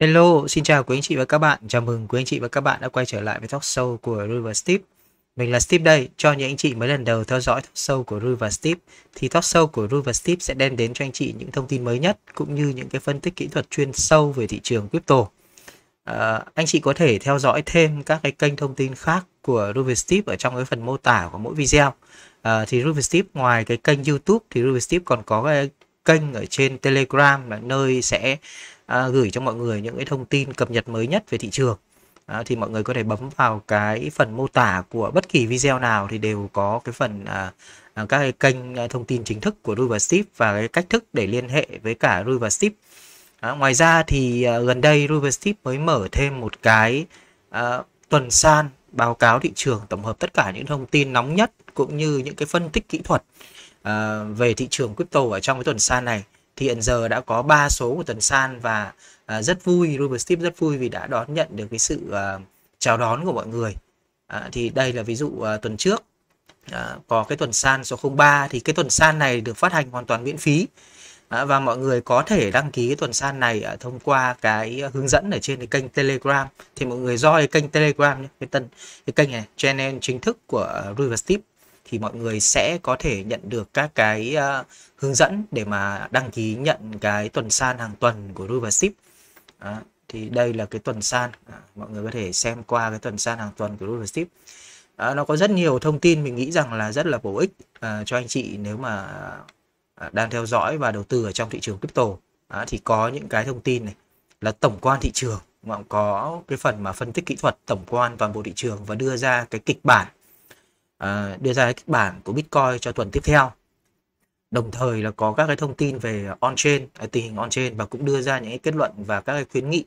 Hello, xin chào quý anh chị và các bạn. Chào mừng quý anh chị và các bạn đã quay trở lại với talk show của River Steve. Mình là Steve đây. Cho những anh chị mới lần đầu theo dõi talk show của River Steve thì talk show của River Steve sẽ đem đến cho anh chị những thông tin mới nhất cũng như những cái phân tích kỹ thuật chuyên sâu về thị trường crypto. À, anh chị có thể theo dõi thêm các cái kênh thông tin khác của River Steve ở trong cái phần mô tả của mỗi video. À, thì River Steve ngoài cái kênh YouTube thì River Steve còn có cái kênh ở trên Telegram là nơi sẽ À, gửi cho mọi người những cái thông tin cập nhật mới nhất về thị trường à, thì mọi người có thể bấm vào cái phần mô tả của bất kỳ video nào thì đều có cái phần à, à các cái kênh à, thông tin chính thức của Rui và và cái cách thức để liên hệ với cả Rui và à, ngoài ra thì à, gần đây Rui và mới mở thêm một cái à, tuần san báo cáo thị trường tổng hợp tất cả những thông tin nóng nhất cũng như những cái phân tích kỹ thuật à, về thị trường crypto ở trong cái tuần san này thì hiện giờ đã có ba số của Tuần San và à, rất vui Ruben Steve rất vui vì đã đón nhận được cái sự à, chào đón của mọi người à, thì đây là ví dụ à, tuần trước à, có cái tuần san số 03 thì cái tuần san này được phát hành hoàn toàn miễn phí à, và mọi người có thể đăng ký cái tuần san này à, thông qua cái hướng dẫn ở trên cái kênh telegram thì mọi người roi kênh telegram nhé, cái tân cái kênh này channel chính thức của à, River Steve thì mọi người sẽ có thể nhận được các cái uh, hướng dẫn để mà đăng ký nhận cái tuần san hàng tuần của Rui và Ship. Đó. Thì đây là cái tuần san, à, mọi người có thể xem qua cái tuần san hàng tuần của Rui và Ship. Đó, nó có rất nhiều thông tin mình nghĩ rằng là rất là bổ ích uh, cho anh chị nếu mà uh, đang theo dõi và đầu tư ở trong thị trường crypto. Đó, thì có những cái thông tin này là tổng quan thị trường, mà có cái phần mà phân tích kỹ thuật tổng quan toàn bộ thị trường và đưa ra cái kịch bản À, đưa ra kịch bản của Bitcoin cho tuần tiếp theo đồng thời là có các cái thông tin về on chain à, tình hình on chain và cũng đưa ra những kết luận và các cái khuyến nghị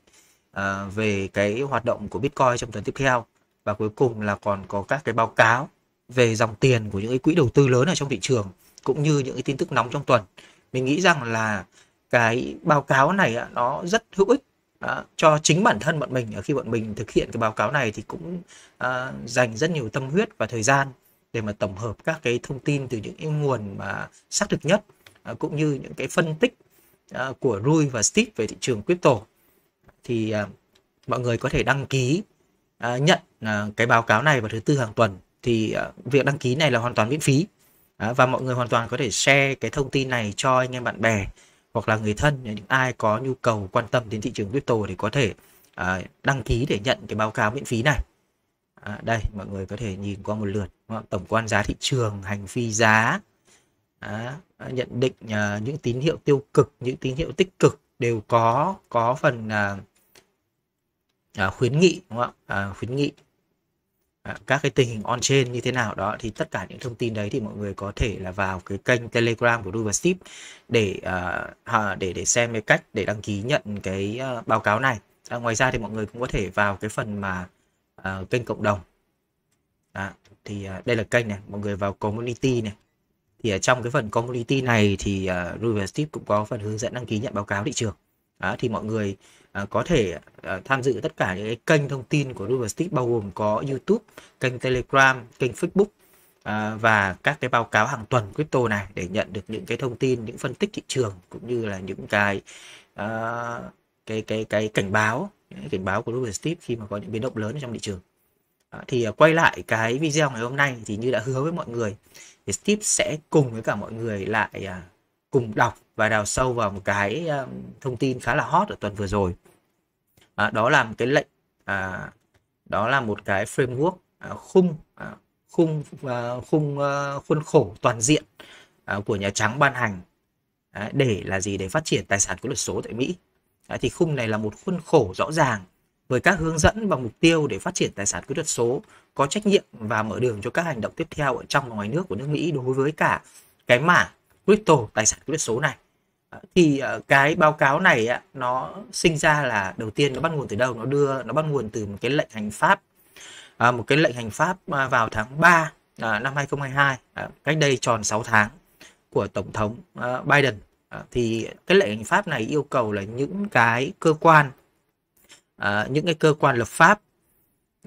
à, về cái hoạt động của Bitcoin trong tuần tiếp theo và cuối cùng là còn có các cái báo cáo về dòng tiền của những cái quỹ đầu tư lớn ở trong thị trường cũng như những cái tin tức nóng trong tuần mình nghĩ rằng là cái báo cáo này nó rất hữu ích đó, cho chính bản thân bọn mình khi bọn mình thực hiện cái báo cáo này thì cũng uh, dành rất nhiều tâm huyết và thời gian để mà tổng hợp các cái thông tin từ những cái nguồn mà xác thực nhất à, cũng như những cái phân tích à, của Rui và Steve về thị trường crypto thì à, mọi người có thể đăng ký à, nhận à, cái báo cáo này vào thứ tư hàng tuần thì à, việc đăng ký này là hoàn toàn miễn phí à, và mọi người hoàn toàn có thể share cái thông tin này cho anh em bạn bè hoặc là người thân những ai có nhu cầu quan tâm đến thị trường crypto thì có thể à, đăng ký để nhận cái báo cáo miễn phí này à, đây mọi người có thể nhìn qua một lượt tổng quan giá thị trường hành vi giá Đó, nhận định uh, những tín hiệu tiêu cực những tín hiệu tích cực đều có có phần uh, uh, khuyến nghị đúng không ạ uh, khuyến nghị uh, các cái tình hình on chain như thế nào đó thì tất cả những thông tin đấy thì mọi người có thể là vào cái kênh telegram của Đu và Steve để uh, để để xem cái cách để đăng ký nhận cái uh, báo cáo này uh, ngoài ra thì mọi người cũng có thể vào cái phần mà uh, kênh cộng đồng đó, thì uh, đây là kênh này mọi người vào community này thì ở trong cái phần community này thì uh, Rui và Steve cũng có phần hướng dẫn đăng ký nhận báo cáo thị trường đó, thì mọi người uh, có thể uh, tham dự tất cả những cái kênh thông tin của Rui và Steve bao gồm có YouTube kênh Telegram kênh Facebook uh, và các cái báo cáo hàng tuần crypto này để nhận được những cái thông tin những phân tích thị trường cũng như là những cái uh, cái cái cái cảnh báo cảnh báo của Rui Steve khi mà có những biến động lớn trong thị trường Ờ, thì ờ, quay lại cái video ngày hôm nay thì như đã hứa với mọi người thì Steve sẽ cùng với cả mọi người lại à, cùng đọc và đào sâu vào một cái ờ, thông tin khá là hot ở tuần vừa rồi đó là một cái lệnh à, đó là một cái framework à, khung khung khung khuôn khổ toàn diện của nhà trắng ban hành để là gì để phát triển tài sản có luật số tại Mỹ thì khung này là một khuôn khổ rõ ràng với các hướng dẫn và mục tiêu để phát triển tài sản kỹ thuật số có trách nhiệm và mở đường cho các hành động tiếp theo ở trong và ngoài nước của nước Mỹ đối với cả cái mảng crypto tài sản kỹ thuật số này ờ, thì ờ, cái báo cáo này nó sinh ra là đầu tiên nó bắt nguồn từ đâu nó đưa nó bắt nguồn từ một cái lệnh hành pháp ờ, một cái lệnh hành pháp vào tháng 3 năm 2022 cách đây tròn 6 tháng của tổng thống Biden thì cái lệnh hành pháp này yêu cầu là những cái cơ quan à, những cái cơ quan lập pháp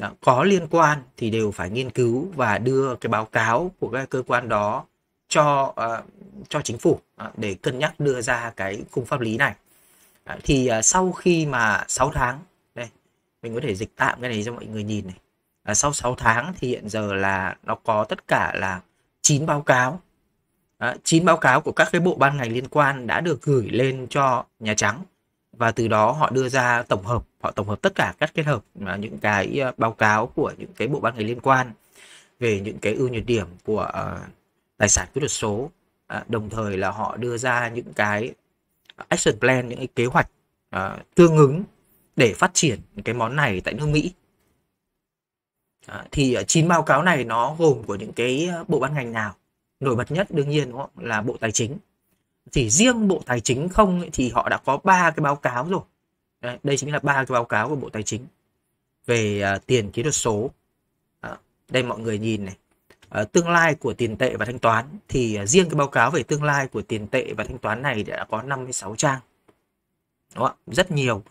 à, có liên quan thì đều phải nghiên cứu và đưa cái báo cáo của cái cơ quan đó cho à, cho chính phủ à, để cân nhắc đưa ra cái khung pháp lý này à, thì à, sau khi mà 6 tháng đây mình có thể dịch tạm cái này cho mọi người nhìn này à, sau 6 tháng thì hiện giờ là nó có tất cả là 9 báo cáo à, 9 báo cáo của các cái bộ ban ngành liên quan đã được gửi lên cho Nhà Trắng và từ đó họ đưa ra tổng hợp họ tổng hợp tất cả các kết hợp là những cái ờ, báo cáo của những cái bộ ban ngành liên quan về những cái ưu nhược điểm của ờ, tài sản kỹ thuật số ờ, đồng thời là họ đưa ra những cái action plan những cái kế hoạch tương ứng để phát triển cái món này tại nước Mỹ thì chín báo cáo này nó gồm của những cái bộ ban ngành nào nổi bật nhất đương nhiên đúng không? là bộ tài chính thì riêng bộ tài chính không thì họ đã có ba cái báo cáo rồi Đấy, đây chính là ba cái báo cáo của bộ tài chính về à, tiền kỹ thuật số à, đây mọi người nhìn này à, tương lai của tiền tệ và thanh toán thì à, riêng cái báo cáo về tương lai của tiền tệ và thanh toán này đã có 56 trang đúng không? rất nhiều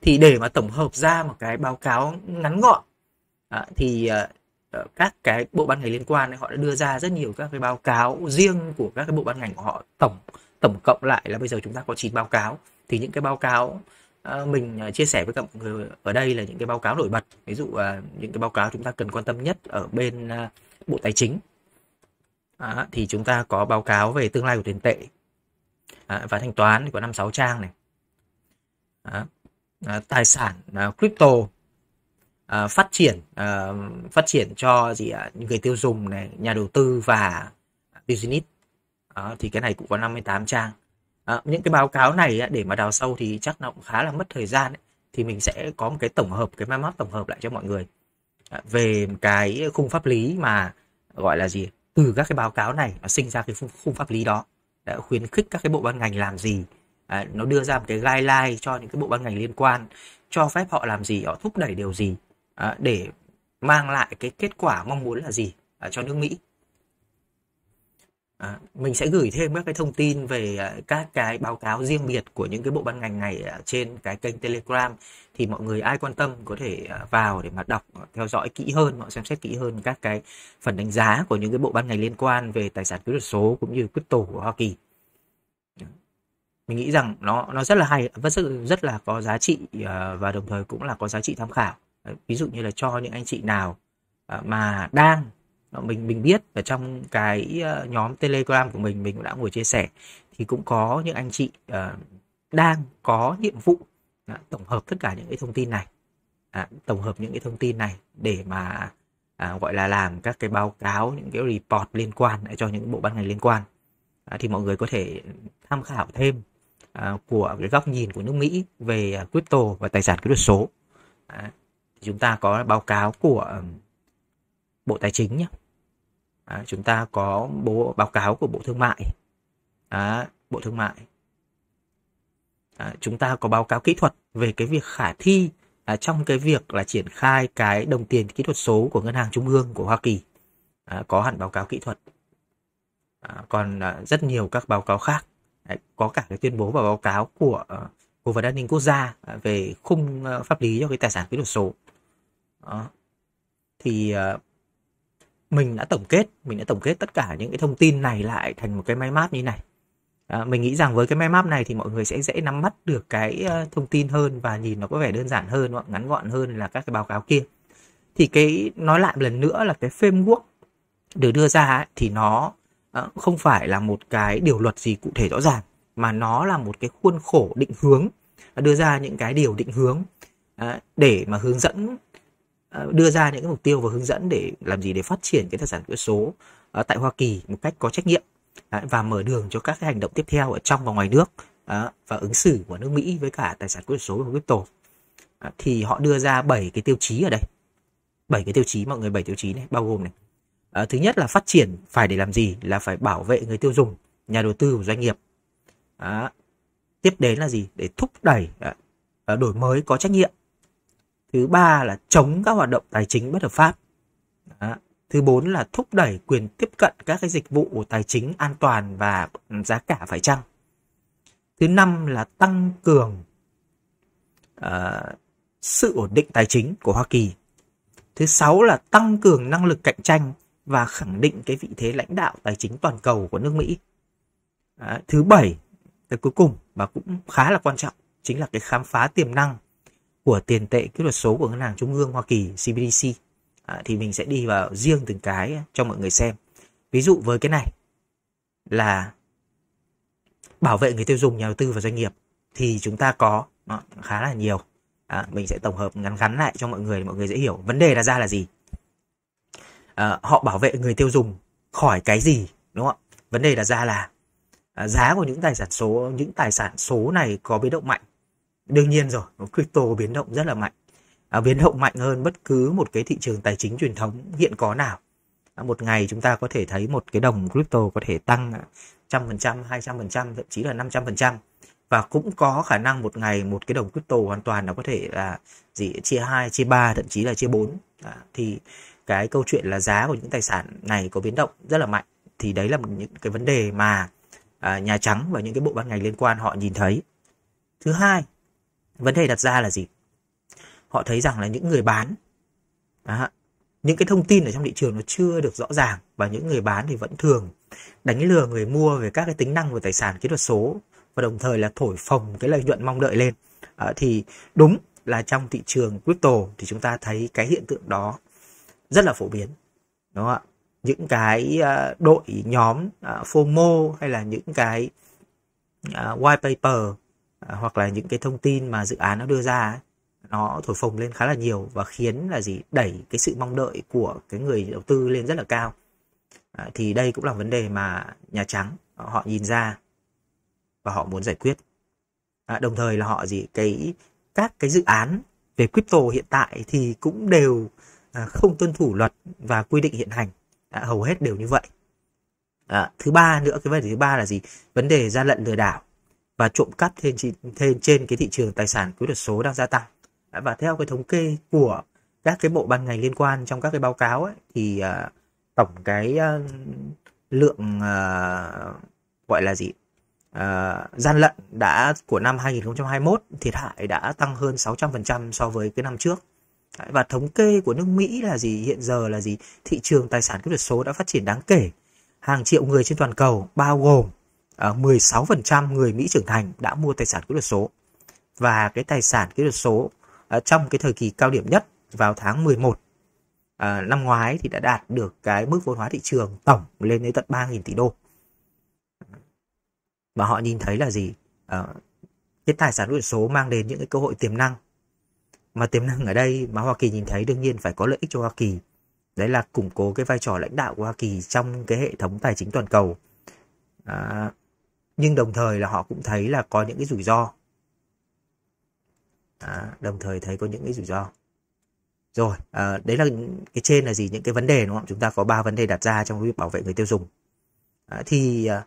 thì để mà tổng hợp ra một cái báo cáo ngắn gọn à, thì à, ờ, các cái bộ ban ngành liên quan ấy, họ đã đưa ra rất nhiều các cái báo cáo riêng của các cái bộ ban ngành của họ tổng tổng cộng lại là bây giờ chúng ta có 9 báo cáo thì những cái báo cáo ờ, mình ờ, chia sẻ với các người ở đây là những cái báo cáo nổi bật ví dụ ờ, những cái báo cáo chúng ta cần quan tâm nhất ở bên bộ tài chính à, thì chúng ta có báo cáo về tương lai của tiền tệ à, và thanh toán thì năm sáu trang này à, tài sản crypto à, phát triển à, phát triển cho gì à, người tiêu dùng này nhà đầu tư và business à, thì cái này cũng có 58 trang à, những cái báo cáo này để mà đào sâu thì chắc nó cũng khá là mất thời gian ấy. thì mình sẽ có một cái tổng hợp cái mind map tổng hợp lại cho mọi người à, về cái khung pháp lý mà gọi là gì từ các cái báo cáo này nó sinh ra cái khung pháp lý đó đã khuyến khích các cái bộ ban ngành làm gì à, nó đưa ra một cái guideline cho những cái bộ ban ngành liên quan cho phép họ làm gì họ thúc đẩy điều gì à, để mang lại cái kết quả mong muốn là gì à, cho nước Mỹ À, mình sẽ gửi thêm các cái thông tin về à, các cái báo cáo riêng biệt của những cái bộ ban ngành này à, trên cái kênh Telegram thì mọi người ai quan tâm có thể à, vào để mà đọc theo dõi kỹ hơn họ xem xét kỹ hơn các cái phần đánh giá của những cái bộ ban ngành liên quan về tài sản kỹ thuật số cũng như crypto của Hoa Kỳ dạ. mình nghĩ rằng nó nó rất là hay rất rất là có giá trị và đồng thời cũng là có giá trị tham khảo ví dụ như là cho những anh chị nào mà đang mình mình biết ở trong cái ờ, nhóm telegram của mình mình cũng đã ngồi chia sẻ thì cũng có những anh chị uh, đang có nhiệm vụ uh, tổng hợp tất cả những cái thông tin này uh, tổng hợp những cái thông tin này để mà uh, gọi là làm các cái báo cáo những cái report liên quan cho những bộ ban ngành liên quan uh, thì mọi người có thể tham khảo thêm uh, của cái góc nhìn của nước Mỹ về uh, crypto và tài sản kỹ thuật số uh, chúng ta có báo cáo của Bộ Tài chính nhé à, chúng ta có bố báo cáo của bộ thương mại à, bộ thương mại à, chúng ta có báo cáo kỹ thuật về cái việc khả thi à, trong cái việc là triển khai cái đồng tiền kỹ thuật số của ngân hàng trung ương của hoa kỳ à, có hẳn báo cáo kỹ thuật à, còn à, rất nhiều các báo cáo khác à, có cả cái tuyên bố và báo cáo của à, cố vấn an ninh quốc gia à, về khung à, pháp lý cho cái tài sản kỹ thuật số đó. thì à, mình đã tổng kết mình đã tổng kết tất cả những cái thông tin này lại thành một cái máy map như này à, mình nghĩ rằng với cái máy map này thì mọi người sẽ dễ nắm bắt được cái ờ, thông tin hơn và nhìn nó có vẻ đơn giản hơn ngắn gọn hơn là các cái báo cáo kia thì cái nói lại một lần nữa là cái framework được đưa ra ấy, thì nó ờ, không phải là một cái điều luật gì cụ thể rõ ràng mà nó là một cái khuôn khổ định hướng đưa ra những cái điều định hướng ờ, để mà hướng dẫn Ờ, đưa ra những cái mục tiêu và hướng dẫn để làm gì để phát triển cái tài sản kỹ số ờ, tại Hoa Kỳ một cách có trách nhiệm và mở đường cho các cái hành động tiếp theo ở trong và ngoài nước và ứng xử của nước Mỹ với cả tài sản kỹ số và crypto thì họ đưa ra 7 cái tiêu chí ở đây bảy cái tiêu chí mọi người bảy tiêu chí này bao gồm này thứ nhất là phát triển phải để làm gì là phải bảo vệ người tiêu dùng nhà đầu tư của doanh nghiệp tiếp đến là gì để thúc đẩy đổi mới có trách nhiệm thứ ba là chống các hoạt động tài chính bất hợp pháp Đó. thứ bốn là thúc đẩy quyền tiếp cận các cái dịch vụ tài chính an toàn và giá cả phải chăng thứ năm là tăng cường uh, sự ổn định tài chính của hoa kỳ thứ sáu là tăng cường năng lực cạnh tranh và khẳng định cái vị thế lãnh đạo tài chính toàn cầu của nước mỹ Đó. thứ bảy cái cuối cùng và cũng khá là quan trọng chính là cái khám phá tiềm năng của tiền tệ kỹ thuật số của ngân hàng trung ương Hoa Kỳ CBDC à, thì mình sẽ đi vào riêng từng cái cho mọi người xem ví dụ với cái này là bảo vệ người tiêu dùng nhà đầu tư và doanh nghiệp thì chúng ta có đó, khá là nhiều à, mình sẽ tổng hợp ngắn ngắn lại cho mọi người để mọi người dễ hiểu vấn đề là ra là gì à, họ bảo vệ người tiêu dùng khỏi cái gì đúng không vấn đề là ra là à, giá của những tài sản số những tài sản số này có biến động mạnh đương nhiên rồi crypto biến động rất là mạnh à, biến động mạnh hơn bất cứ một cái thị trường tài chính truyền thống hiện có nào à, một ngày chúng ta có thể thấy một cái đồng crypto có thể tăng trăm phần trăm hai trăm phần trăm thậm chí là năm trăm phần trăm và cũng có khả năng một ngày một cái đồng crypto hoàn toàn nó có thể là gì chia hai chia ba thậm chí là chia bốn à, thì cái câu chuyện là giá của những tài sản này có biến động rất là mạnh thì đấy là một những cái vấn đề mà à, nhà trắng và những cái bộ ban ngành liên quan họ nhìn thấy thứ hai vấn đề đặt ra là gì họ thấy rằng là những người bán đó, những cái thông tin ở trong thị trường nó chưa được rõ ràng và những người bán thì vẫn thường đánh lừa người mua về các cái tính năng của tài sản kỹ thuật số và đồng thời là thổi phồng cái lợi nhuận mong đợi lên à, thì đúng là trong thị trường crypto thì chúng ta thấy cái hiện tượng đó rất là phổ biến đúng không ạ những cái ờ, đội nhóm ờ, FOMO hay là những cái ờ, white paper À, hoặc là những cái thông tin mà dự án nó đưa ra nó thổi phồng lên khá là nhiều và khiến là gì đẩy cái sự mong đợi của cái người đầu tư lên rất là cao à, thì đây cũng là vấn đề mà nhà trắng họ nhìn ra và họ muốn giải quyết à, đồng thời là họ gì cái các cái dự án về crypto hiện tại thì cũng đều à, không tuân thủ luật và quy định hiện hành à, hầu hết đều như vậy à, thứ ba nữa cái vấn đề thứ ba là gì vấn đề gian lận lừa đảo và trộm cắp trên, trên, trên cái thị trường tài sản kỹ thuật số đang gia tăng. Và theo cái thống kê của các cái bộ ban ngành liên quan trong các cái báo cáo ấy, thì uh, tổng cái uh, lượng uh, gọi là gì uh, gian lận đã của năm 2021 thiệt hại đã tăng hơn 600% so với cái năm trước và thống kê của nước Mỹ là gì hiện giờ là gì thị trường tài sản kỹ thuật số đã phát triển đáng kể hàng triệu người trên toàn cầu bao gồm 16% ờ, người Mỹ trưởng thành đã mua tài sản kỹ thuật số. Và cái tài sản kỹ thuật số ờ, trong cái thời kỳ cao điểm nhất vào tháng 11 ờ, năm ngoái thì đã đạt được cái mức vốn hóa thị trường tổng lên đến tận 3.000 tỷ đô. Và họ nhìn thấy là gì? Cái tài sản kỹ thuật số mang đến những cái cơ hội tiềm năng. Mà tiềm năng ở đây mà Hoa Kỳ nhìn thấy đương nhiên phải có lợi ích cho Hoa Kỳ. Đấy là củng cố cái vai trò lãnh đạo của Hoa Kỳ trong cái hệ thống tài chính toàn cầu. À, nhưng đồng thời là họ cũng thấy là có những cái rủi ro à, đồng thời thấy có những cái rủi ro rồi à, đấy là cái trên là gì những cái vấn đề đúng không chúng ta có ba vấn đề đặt ra trong việc bảo vệ người tiêu dùng à, thì ờ,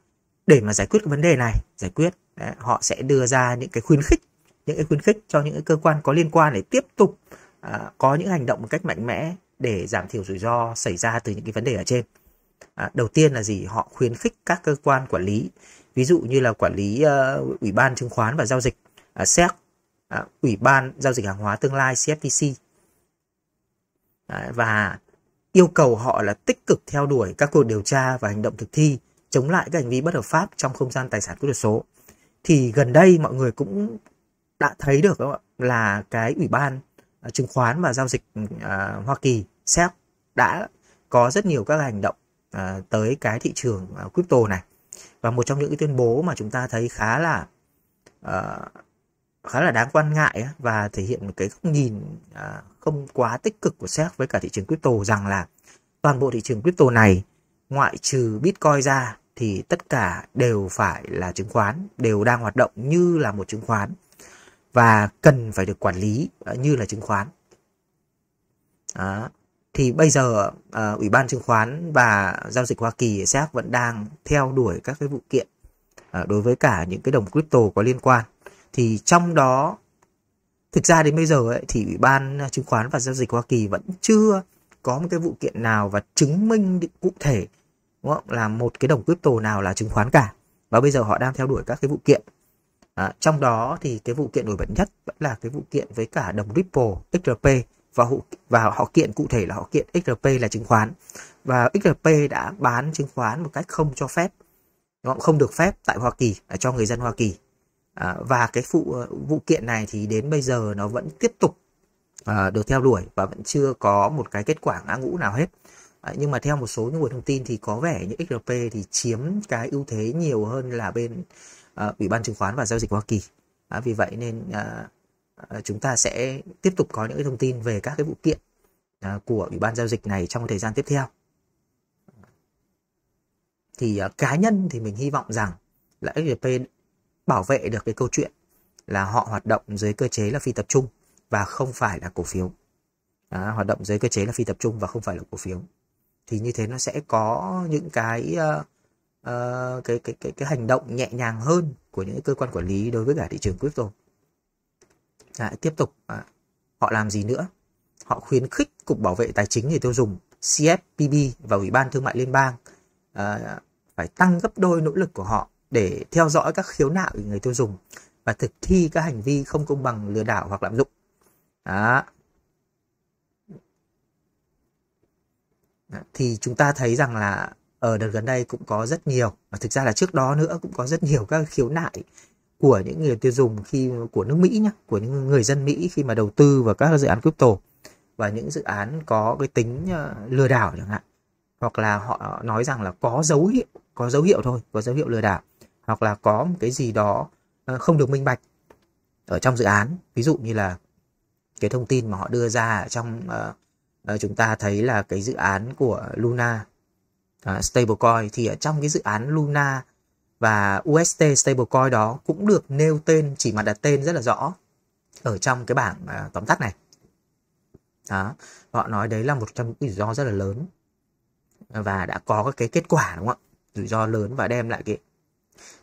để mà giải quyết cái vấn đề này giải quyết đấy, họ sẽ đưa ra những cái khuyến khích những cái khuyến khích cho những cái cơ quan có liên quan để tiếp tục à, có những hành động một cách mạnh mẽ để giảm thiểu rủi ro xảy ra từ những cái vấn đề ở trên À, đầu tiên là gì? Họ khuyến khích các cơ quan quản lý, ví dụ như là quản lý uh, Ủy ban chứng khoán và giao dịch uh, à, SEC, uh, à, Ủy ban giao dịch hàng hóa tương lai CFTC à, và yêu cầu họ là tích cực theo đuổi các cuộc điều tra và hành động thực thi chống lại các hành vi bất hợp pháp trong không gian tài sản kỹ thuật số. Thì gần đây mọi người cũng đã thấy được là cái ủy ban à, chứng khoán và giao dịch à, Hoa Kỳ SEC đã có rất nhiều các hành động À, tới cái thị trường à, crypto này và một trong những cái tuyên bố mà chúng ta thấy khá là à, khá là đáng quan ngại và thể hiện một cái góc nhìn à, không quá tích cực của SEC với cả thị trường crypto rằng là toàn bộ thị trường crypto này ngoại trừ Bitcoin ra thì tất cả đều phải là chứng khoán đều đang hoạt động như là một chứng khoán và cần phải được quản lý à, như là chứng khoán. Đó thì bây giờ à, ủy ban chứng khoán và giao dịch Hoa Kỳ SEC vẫn đang theo đuổi các cái vụ kiện à, đối với cả những cái đồng crypto có liên quan thì trong đó thực ra đến bây giờ ấy, thì ủy ban chứng khoán và giao dịch Hoa Kỳ vẫn chưa có một cái vụ kiện nào và chứng minh cụ thể đúng không? là một cái đồng crypto nào là chứng khoán cả và bây giờ họ đang theo đuổi các cái vụ kiện à, trong đó thì cái vụ kiện nổi bật nhất vẫn là cái vụ kiện với cả đồng Ripple XRP và họ, và họ kiện cụ thể là họ kiện XRP là chứng khoán và XRP đã bán chứng khoán một cách không cho phép nó không được phép tại Hoa Kỳ cho người dân Hoa Kỳ à, và cái vụ vụ kiện này thì đến bây giờ nó vẫn tiếp tục à, được theo đuổi và vẫn chưa có một cái kết quả ngã ngũ nào hết à, nhưng mà theo một số những nguồn thông tin thì có vẻ những XRP thì chiếm cái ưu thế nhiều hơn là bên à, ủy ban chứng khoán và giao dịch Hoa Kỳ à, vì vậy nên à, Ờ, chúng ta sẽ tiếp tục có những thông tin về các cái vụ kiện à, của ủy ban giao dịch này trong thời gian tiếp theo thì à, cá nhân thì mình hy vọng rằng là XRP bảo vệ được cái câu chuyện là họ hoạt động dưới cơ chế là phi tập trung và không phải là cổ phiếu à, hoạt động dưới cơ chế là phi tập trung và không phải là cổ phiếu thì như thế nó sẽ có những cái uh, uh, cái, cái cái cái hành động nhẹ nhàng hơn của những cơ quan quản lý đối với cả thị trường crypto Đấy, tiếp tục à, họ làm gì nữa? Họ khuyến khích Cục Bảo vệ Tài chính người tiêu dùng CFPB và Ủy ban Thương mại Liên bang à, phải tăng gấp đôi nỗ lực của họ để theo dõi các khiếu nại của người tiêu dùng và thực thi các hành vi không công bằng lừa đảo hoặc lạm dụng. Đó. Thì chúng ta thấy rằng là ở đợt gần đây cũng có rất nhiều và thực ra là trước đó nữa cũng có rất nhiều các khiếu nại của những người tiêu dùng khi của nước Mỹ nhá của những người dân Mỹ khi mà đầu tư vào các dự án crypto và những dự án có cái tính ờ, lừa đảo chẳng hạn hoặc là họ nói rằng là có dấu hiệu có dấu hiệu thôi có dấu hiệu lừa đảo hoặc là có một cái gì đó ờ, không được minh bạch ở trong dự án ví dụ như là cái thông tin mà họ đưa ra trong uh, chúng ta thấy là cái dự án của Luna uh, stablecoin thì ở trong cái dự án Luna và UST stablecoin đó cũng được nêu tên chỉ mặt đặt tên rất là rõ ở trong cái bảng uh, tóm tắt này đó họ nói đấy là một trong những rủi ro rất là lớn và đã có các cái kết quả đúng không ạ rủi ro lớn và đem lại cái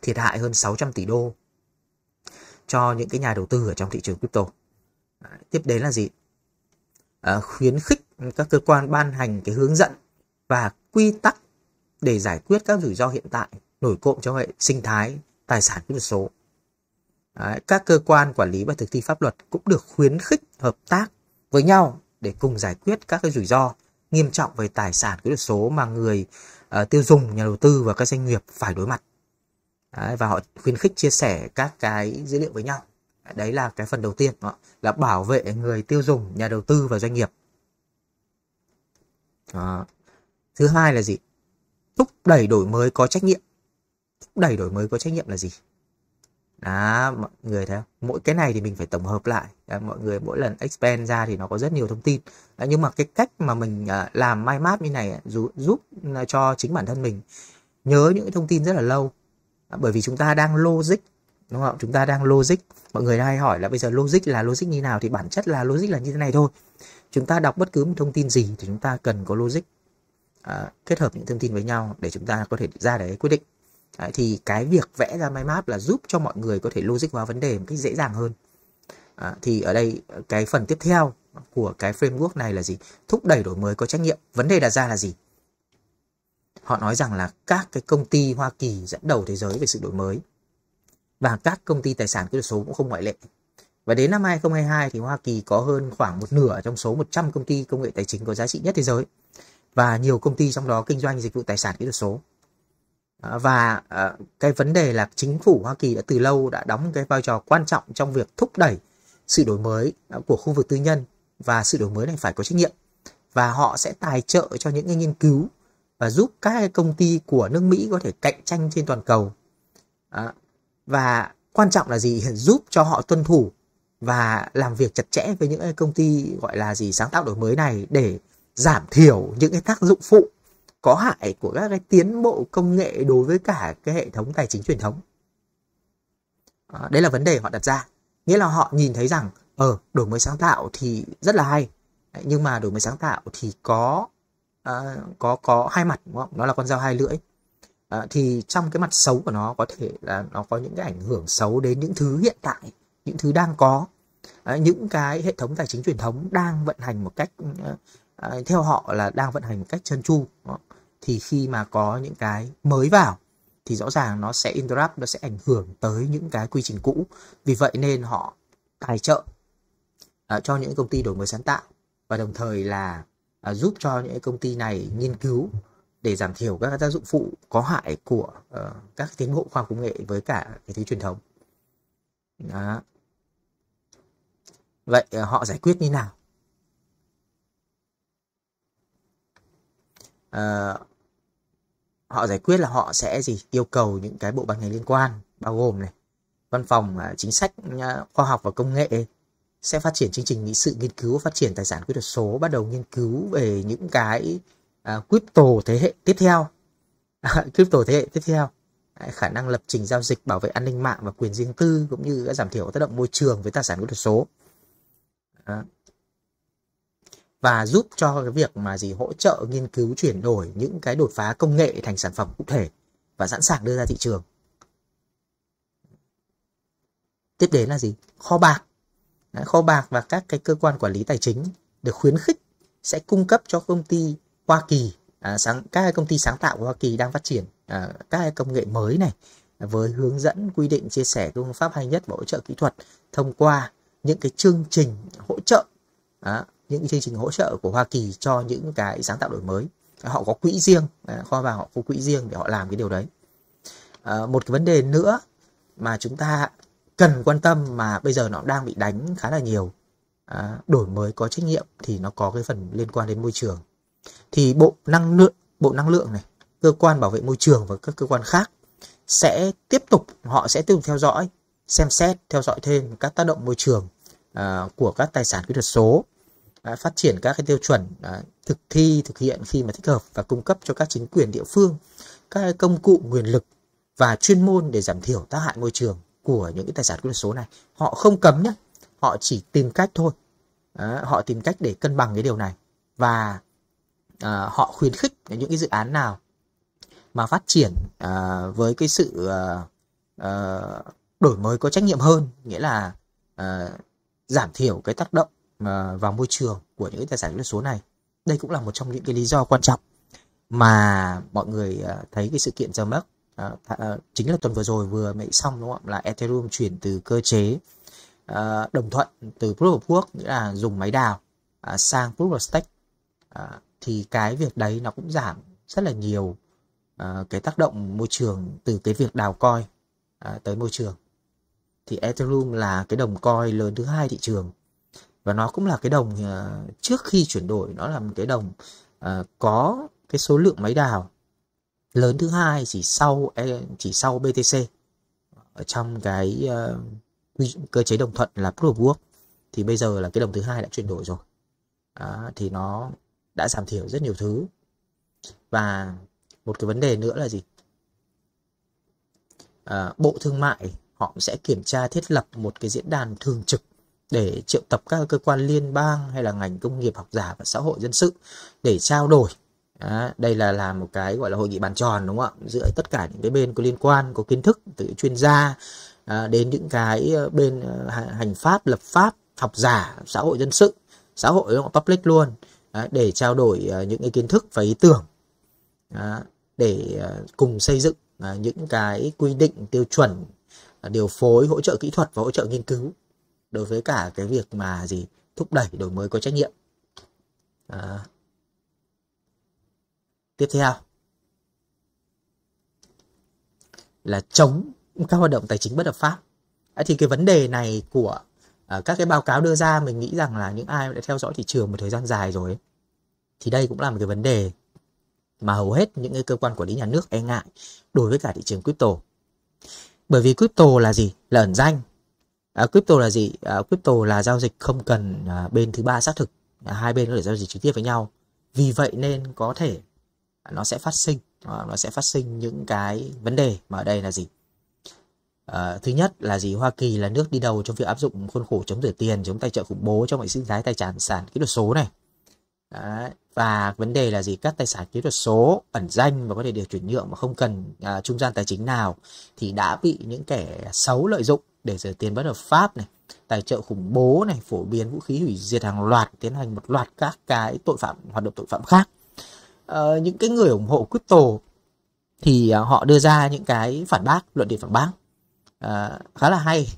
thiệt hại hơn 600 tỷ đô cho những cái nhà đầu tư ở trong thị trường crypto à, tiếp đến là gì à, khuyến khích các cơ quan ban hành cái hướng dẫn và quy tắc để giải quyết các rủi ro hiện tại nổi cộng cho hệ sinh thái tài sản kỹ thuật số. Đấy, các cơ quan quản lý và thực thi pháp luật cũng được khuyến khích hợp tác với nhau để cùng giải quyết các cái rủi ro nghiêm trọng về tài sản kỹ thuật số mà người uh, tiêu dùng, nhà đầu tư và các doanh nghiệp phải đối mặt. Đấy, và họ khuyến khích chia sẻ các cái dữ liệu với nhau. Đấy là cái phần đầu tiên đó, là bảo vệ người tiêu dùng, nhà đầu tư và doanh nghiệp. Đó. Thứ hai là gì? Thúc đẩy đổi mới có trách nhiệm thúc đẩy đổi mới có trách nhiệm là gì đó mọi người thấy không mỗi cái này thì mình phải tổng hợp lại đó, mọi người mỗi lần expand ra thì nó có rất nhiều thông tin đó, nhưng mà cái cách mà mình à, làm mind map như này giúp, à, cho chính bản thân mình nhớ những thông tin rất là lâu đó, bởi vì chúng ta đang logic đúng không chúng ta đang logic mọi người hay hỏi là bây giờ logic là logic như nào thì bản chất là logic là như thế này thôi chúng ta đọc bất cứ một thông tin gì thì chúng ta cần có logic à, kết hợp những thông tin với nhau để chúng ta có thể ra để quyết định Đấy, thì cái việc vẽ ra mind map là giúp cho mọi người có thể logic hóa vấn đề một cách dễ dàng hơn à, thì ở đây ờ, cái phần tiếp theo của cái framework này là gì thúc đẩy đổi mới có trách nhiệm vấn đề đặt ra là gì họ nói rằng là các cái công ty Hoa Kỳ dẫn đầu thế giới về sự đổi mới và các công ty tài sản kỹ thuật số cũng không ngoại lệ và đến năm 2022 thì Hoa Kỳ có hơn khoảng một nửa trong số 100 công ty công nghệ tài chính có giá trị nhất thế giới và nhiều công ty trong đó kinh doanh dịch vụ tài sản kỹ thuật số Ờ, và ờ, cái vấn đề là chính phủ Hoa Kỳ đã từ lâu đã đóng cái vai trò quan trọng trong việc thúc đẩy sự đổi mới ờ, của khu vực tư nhân và sự đổi mới này phải có trách nhiệm và họ sẽ tài trợ cho những cái nghiên cứu và giúp các công ty của nước Mỹ có thể cạnh tranh trên toàn cầu và quan trọng là gì giúp cho họ tuân thủ và làm việc chặt chẽ với những công ty gọi là gì sáng tạo đổi mới này để giảm thiểu những cái tác dụng phụ có hại của các cái tiến bộ công nghệ đối với cả cái hệ thống tài chính truyền thống à, đấy là vấn đề họ đặt ra nghĩa là họ nhìn thấy rằng ờ đổi mới sáng tạo thì rất là hay đấy, nhưng mà đổi mới sáng tạo thì có uh, có có hai mặt đúng không nó là con dao hai lưỡi uh, thì trong cái mặt xấu của nó có thể là nó có những cái ảnh hưởng xấu đến những thứ hiện tại những thứ đang có uh, những cái hệ thống tài chính truyền thống đang vận hành một cách uh, theo họ là đang vận hành một cách chân chu đúng không? thì khi mà có những cái mới vào thì rõ ràng nó sẽ interrupt nó sẽ ảnh hưởng tới những cái quy trình cũ vì vậy nên họ tài trợ uh, cho những công ty đổi mới sáng tạo và đồng thời là uh, giúp cho những công ty này nghiên cứu để giảm thiểu các tác dụng phụ có hại của uh, các tiến bộ khoa học công nghệ với cả cái thứ truyền thống đó vậy uh, họ giải quyết như nào họ giải quyết là họ sẽ gì yêu cầu những cái bộ ban ngành liên quan bao gồm này văn phòng à, chính sách à, khoa học và công nghệ sẽ phát triển chương trình nghị sự nghiên cứu phát triển tài sản kỹ thuật số bắt đầu nghiên cứu về những cái à, crypto thế hệ tiếp theo crypto thế hệ tiếp theo khả năng lập trình giao dịch bảo vệ an ninh mạng và quyền riêng tư cũng như giảm thiểu tác động môi trường với tài sản kỹ thuật số và giúp cho cái việc mà gì hỗ trợ nghiên cứu chuyển đổi những cái đột phá công nghệ thành sản phẩm cụ thể và sẵn sàng đưa ra thị trường. Tiếp đến là gì? Kho bạc. kho bạc và các cái cơ quan quản lý tài chính được khuyến khích sẽ cung cấp cho công ty Hoa Kỳ, à, sáng, các công ty sáng tạo của Hoa Kỳ đang phát triển à, các công nghệ mới này với hướng dẫn quy định chia sẻ phương pháp hay nhất và hỗ trợ kỹ thuật thông qua những cái chương trình hỗ trợ à, những chương trình hỗ trợ của Hoa Kỳ cho những cái sáng tạo đổi mới họ có quỹ riêng à, kho vào họ có quỹ riêng để họ làm cái điều đấy à, một cái vấn đề nữa mà chúng ta cần quan tâm mà bây giờ nó đang bị đánh khá là nhiều à, đổi mới có trách nhiệm thì nó có cái phần liên quan đến môi trường thì bộ năng lượng bộ năng lượng này cơ quan bảo vệ môi trường và các cơ quan khác sẽ tiếp tục họ sẽ tiếp tục theo dõi xem xét theo dõi thêm các tác động môi trường à, của các tài sản kỹ thuật số à, phát triển các cái tiêu chuẩn à, thực thi thực hiện khi mà thích hợp và cung cấp cho các chính quyền địa phương các công cụ nguồn lực và chuyên môn để giảm thiểu tác hại môi trường của những cái tài sản kỹ thuật số này họ không cấm nhé họ chỉ tìm cách thôi à, họ tìm cách để cân bằng cái điều này và à, họ khuyến khích những cái dự án nào mà phát triển à, với cái sự à, à đổi mới có trách nhiệm hơn nghĩa là à, giảm thiểu cái tác động Ờ, vào môi trường của những tài sản kỹ thuật số này đây cũng là một trong những cái lý do quan trọng mà mọi người ờ, thấy cái sự kiện giờ mất ờ, chính là tuần vừa rồi vừa mới xong đúng không là Ethereum chuyển từ cơ chế đồng thuận từ Proof of Work nghĩa là dùng máy đào sang Proof of Stake thì cái việc đấy nó cũng giảm rất là nhiều cái tác động môi trường từ cái việc đào coi tới môi trường thì Ethereum là cái đồng coi lớn thứ hai thị trường và nó cũng là cái đồng uh, trước khi chuyển đổi nó là một cái đồng uh, có cái số lượng máy đào lớn thứ hai chỉ sau e, chỉ sau BTC ở trong cái uh, cơ chế đồng thuận là Proof of Work thì bây giờ là cái đồng thứ hai đã chuyển đổi rồi à, thì nó đã giảm thiểu rất nhiều thứ và một cái vấn đề nữa là gì à, bộ thương mại họ sẽ kiểm tra thiết lập một cái diễn đàn thường trực để triệu tập các cơ quan liên bang hay là ngành công nghiệp học giả và xã hội dân sự để trao đổi À, đây là làm một cái gọi là hội nghị bàn tròn đúng không ạ giữa tất cả những cái bên có liên quan có kiến thức từ chuyên gia à, đến những cái ờ, bên ờ, hành pháp lập pháp học giả xã hội dân sự xã hội đúng không? public luôn à, để trao đổi ờ, những cái kiến thức và ý tưởng à, để cùng xây dựng những cái quy định tiêu chuẩn điều phối hỗ trợ kỹ thuật và hỗ trợ nghiên cứu đối với cả cái việc mà gì thúc đẩy đổi mới có trách nhiệm à. tiếp theo là chống các hoạt động tài chính bất hợp pháp à, thì cái vấn đề này của à, các cái báo cáo đưa ra mình nghĩ rằng là những ai đã theo dõi thị trường một thời gian dài rồi thì đây cũng là một cái vấn đề mà hầu hết những cái cơ quan quản lý nhà nước e ngại đối với cả thị trường crypto bởi vì crypto là gì là ẩn danh à, crypto là gì à, crypto là giao dịch không cần à, bên thứ ba xác thực à, hai bên có thể giao dịch trực tiếp với nhau vì vậy nên có thể nó sẽ phát sinh à, nó sẽ phát sinh những cái vấn đề mà ở đây là gì à, thứ nhất là gì Hoa Kỳ là nước đi đầu trong việc áp dụng khuôn khổ chống rửa tiền chống tài trợ khủng bố trong hệ sinh thái tài sản sản kỹ thuật số này Đấy. Và vấn đề là gì? Các tài sản kỹ thuật số ẩn danh và có thể điều chuyển nhượng mà không cần à, trung gian tài chính nào thì đã bị những kẻ xấu lợi dụng để rửa tiền bất hợp pháp này, tài trợ khủng bố này, phổ biến vũ khí hủy diệt hàng loạt, tiến hành một loạt các cái tội phạm hoạt động tội phạm khác. À, những cái người ủng hộ crypto thì à, họ đưa ra những cái phản bác, luận điểm phản bác à, khá là hay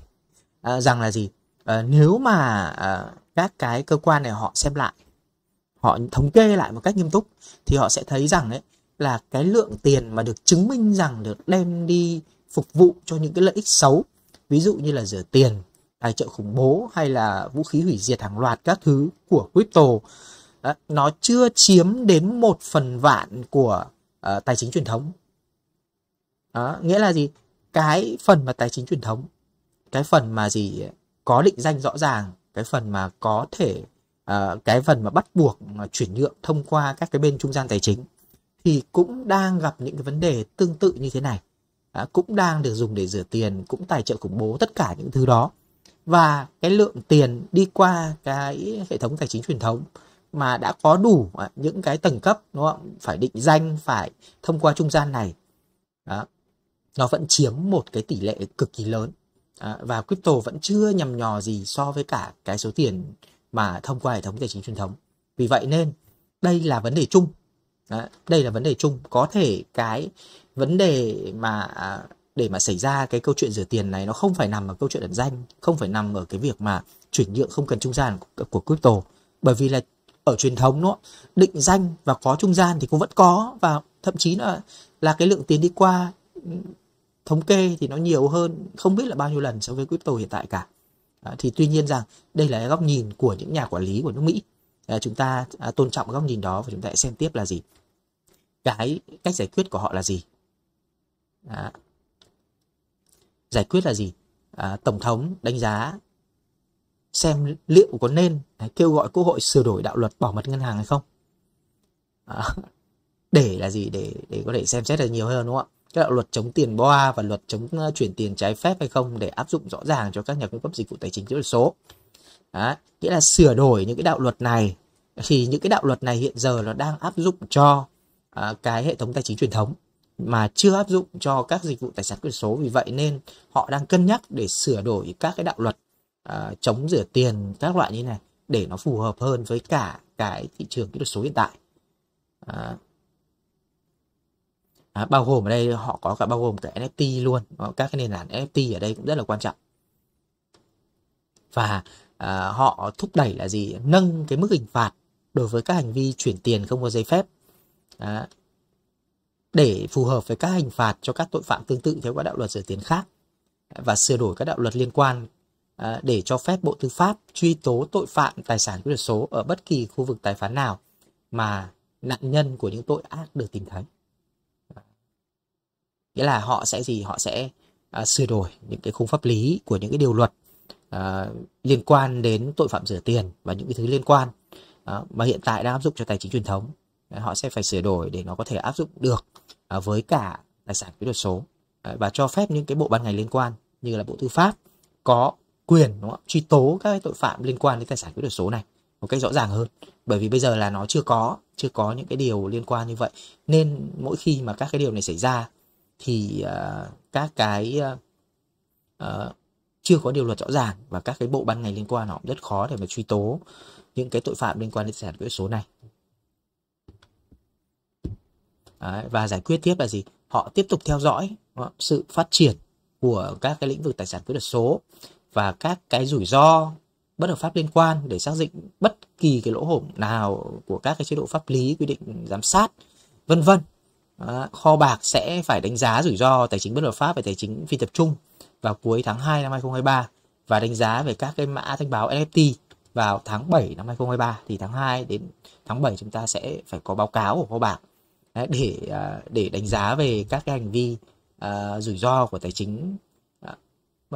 à, rằng là gì? À, nếu mà à, các cái cơ quan này họ xem lại họ thống kê lại một cách nghiêm túc thì họ sẽ thấy rằng ấy là cái lượng tiền mà được chứng minh rằng được đem đi phục vụ cho những cái lợi ích xấu ví dụ như là rửa tiền tài trợ khủng bố hay là vũ khí hủy diệt hàng loạt các thứ của crypto đó, nó chưa chiếm đến một phần vạn của uh, tài chính truyền thống đó, nghĩa là gì cái phần mà tài chính truyền thống cái phần mà gì có định danh rõ ràng cái phần mà có thể Ờ, cái phần mà bắt buộc ờ, chuyển nhượng thông qua các cái bên trung gian tài chính thì cũng đang gặp những cái vấn đề tương tự như thế này à, cũng đang được dùng để rửa tiền cũng tài trợ khủng bố tất cả những thứ đó và cái lượng tiền đi qua cái hệ thống tài chính truyền thống mà đã có đủ ờ, những cái tầng cấp đúng không phải định danh phải thông qua trung gian này à, nó vẫn chiếm một cái tỷ lệ cực kỳ lớn à, và crypto vẫn chưa nhầm nhò gì so với cả cái số tiền mà thông qua hệ thống tài chính truyền thống vì vậy nên đây là vấn đề chung Đấy, đây là vấn đề chung có thể cái vấn đề mà à, để mà xảy ra cái câu chuyện rửa tiền này nó không phải nằm ở câu chuyện ẩn danh không phải nằm ở cái việc mà chuyển nhượng không cần trung gian của, của crypto bởi vì là ở truyền thống nó định danh và có trung gian thì cũng vẫn có và thậm chí là là cái lượng tiền đi qua ừ, thống kê thì nó nhiều hơn không biết là bao nhiêu lần so với crypto hiện tại cả thì tuy nhiên rằng đây là góc nhìn của những nhà quản lý của nước mỹ ờ, chúng ta à, tôn trọng góc nhìn đó và chúng ta sẽ xem tiếp là gì cái cách giải quyết của họ là gì giải quyết là gì à, tổng thống đánh giá xem liệu có nên à, kêu gọi quốc hội sửa đổi đạo luật bảo mật ngân hàng hay không để là gì để để có thể xem xét được nhiều hơn đúng không ạ các đạo luật chống tiền boa và luật chống ờ, chuyển tiền trái phép hay không để áp dụng rõ ràng cho các nhà cung cấp dịch vụ tài chính kỹ thuật số Đó, nghĩa là sửa đổi những cái đạo luật này thì những cái đạo luật này hiện giờ nó đang áp dụng cho à, cái hệ thống tài chính truyền thống mà chưa áp dụng cho các dịch vụ tài sản kỹ thuật số vì vậy nên họ đang cân nhắc để sửa đổi các cái đạo luật à, chống rửa tiền các loại như này để nó phù hợp hơn với cả cái thị trường kỹ thuật số hiện tại à, à, bao gồm ở đây họ có cả bao gồm cả NFT luôn các cái nền tảng NFT ở đây cũng rất là quan trọng và à, họ thúc đẩy là gì nâng cái mức hình phạt đối với các hành vi chuyển tiền không có giấy phép à, để phù hợp với các hình phạt cho các tội phạm tương tự theo các đạo luật rửa tiền khác và sửa đổi các đạo luật liên quan à, để cho phép Bộ Tư pháp truy tố tội phạm tài sản kỹ thuật số ở bất kỳ khu vực tài phán nào mà nạn nhân của những tội ác được tìm thấy nghĩa là họ sẽ gì họ sẽ à, sửa đổi những cái khung pháp lý của những cái điều luật à, liên quan đến tội phạm rửa tiền và những cái thứ liên quan à, mà hiện tại đang áp dụng cho tài chính truyền thống à, họ sẽ phải sửa đổi để nó có thể áp dụng được à, với cả tài sản kỹ thuật số à, và cho phép những cái bộ ban ngành liên quan như là bộ tư pháp có quyền đúng không? truy tố các cái tội phạm liên quan đến tài sản kỹ thuật số này một cách rõ ràng hơn bởi vì bây giờ là nó chưa có chưa có những cái điều liên quan như vậy nên mỗi khi mà các cái điều này xảy ra thì uh, các cái uh, uh, chưa có điều luật rõ ràng và các cái bộ ban ngành liên quan họ rất khó để mà truy tố những cái tội phạm liên quan đến sản quyền số này Đấy, và giải quyết tiếp là gì họ tiếp tục theo dõi ờ, sự phát triển của các cái lĩnh vực tài sản kỹ thuật số và các cái rủi ro bất hợp pháp liên quan để xác định bất kỳ cái lỗ hổng nào của các cái chế độ pháp lý quy định giám sát vân vân à, kho bạc sẽ phải đánh giá rủi ro tài chính bất hợp pháp và tài chính phi tập trung vào cuối tháng 2 năm 2023 và đánh giá về các cái mã thanh báo NFT vào tháng 7 năm 2023 thì tháng 2 đến tháng 7 chúng ta sẽ phải có báo cáo của kho bạc để à, để đánh giá về các cái hành vi uh, rủi ro của tài chính uh,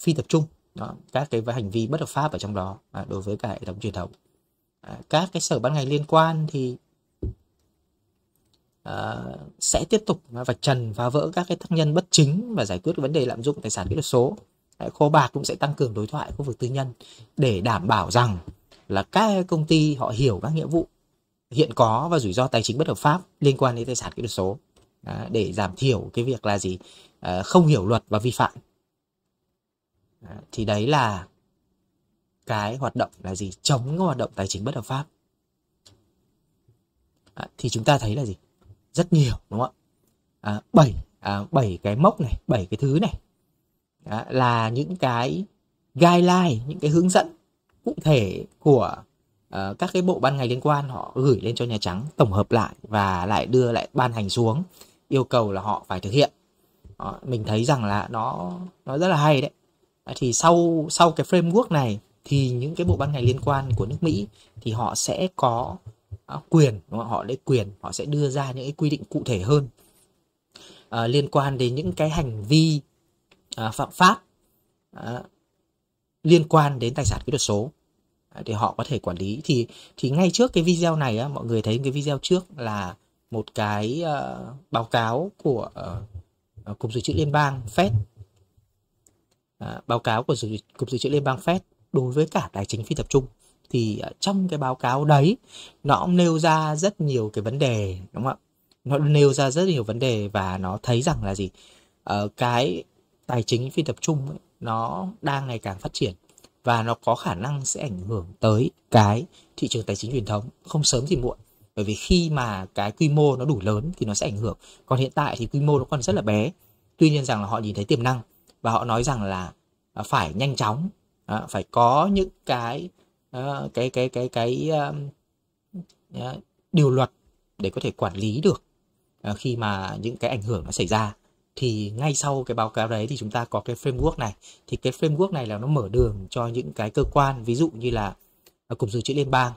phi tập trung đó, các cái hành vi bất hợp pháp ở trong đó à, đối với cả hệ thống truyền thống à, các cái sở ban ngành liên quan thì Ờ, sẽ tiếp tục và trần phá vỡ các cái tác nhân bất chính và giải quyết vấn đề lạm dụng tài sản kỹ thuật số kho bạc cũng sẽ tăng cường đối thoại khu vực tư nhân để đảm bảo rằng là các công ty họ hiểu các nghĩa vụ hiện có và rủi ro tài chính bất hợp pháp liên quan đến tài sản kỹ thuật số để giảm thiểu cái việc là gì ờ, không hiểu luật và vi phạm thì đấy là cái hoạt động là gì chống hoạt động tài chính bất hợp pháp thì chúng ta thấy là gì rất nhiều đúng không ạ à, bảy à, cái mốc này bảy cái thứ này đó, là những cái guideline những cái hướng dẫn cụ thể của uh, các cái bộ ban ngành liên quan họ gửi lên cho nhà trắng tổng hợp lại và lại đưa lại ban hành xuống yêu cầu là họ phải thực hiện đó, mình thấy rằng là nó nó rất là hay đấy đó, thì sau sau cái framework này thì những cái bộ ban ngành liên quan của nước Mỹ thì họ sẽ có Ờ, quyền đúng không? họ lấy quyền họ sẽ đưa ra những cái quy định cụ thể hơn à, liên quan đến những cái hành vi à, phạm pháp à, liên quan đến tài sản kỹ thuật số à, để họ có thể quản lý thì thì ngay trước cái video này á, mọi người thấy cái video trước là một cái uh, báo cáo của uh, cục dự trữ liên bang Fed à, báo cáo của cục dự trữ liên bang Fed đối với cả tài chính phi tập trung thì trong cái báo cáo đấy nó nêu ra rất nhiều cái vấn đề đúng không ạ nó nêu ra rất nhiều vấn đề và nó thấy rằng là gì ờ, cái tài chính phi tập trung ấy, nó đang ngày càng phát triển và nó có khả năng sẽ ảnh hưởng tới cái thị trường tài chính truyền thống không sớm thì muộn bởi vì khi mà cái quy mô nó đủ lớn thì nó sẽ ảnh hưởng còn hiện tại thì quy mô nó còn rất là bé tuy nhiên rằng là họ nhìn thấy tiềm năng và họ nói rằng là à, phải nhanh chóng à, phải có những cái cái cái cái cái um, điều luật để có thể quản lý được à, khi mà những cái ảnh hưởng nó xảy ra thì ngay sau cái báo cáo đấy thì chúng ta có cái framework này thì cái framework này là nó mở đường cho những cái cơ quan ví dụ như là à, cục dự trữ liên bang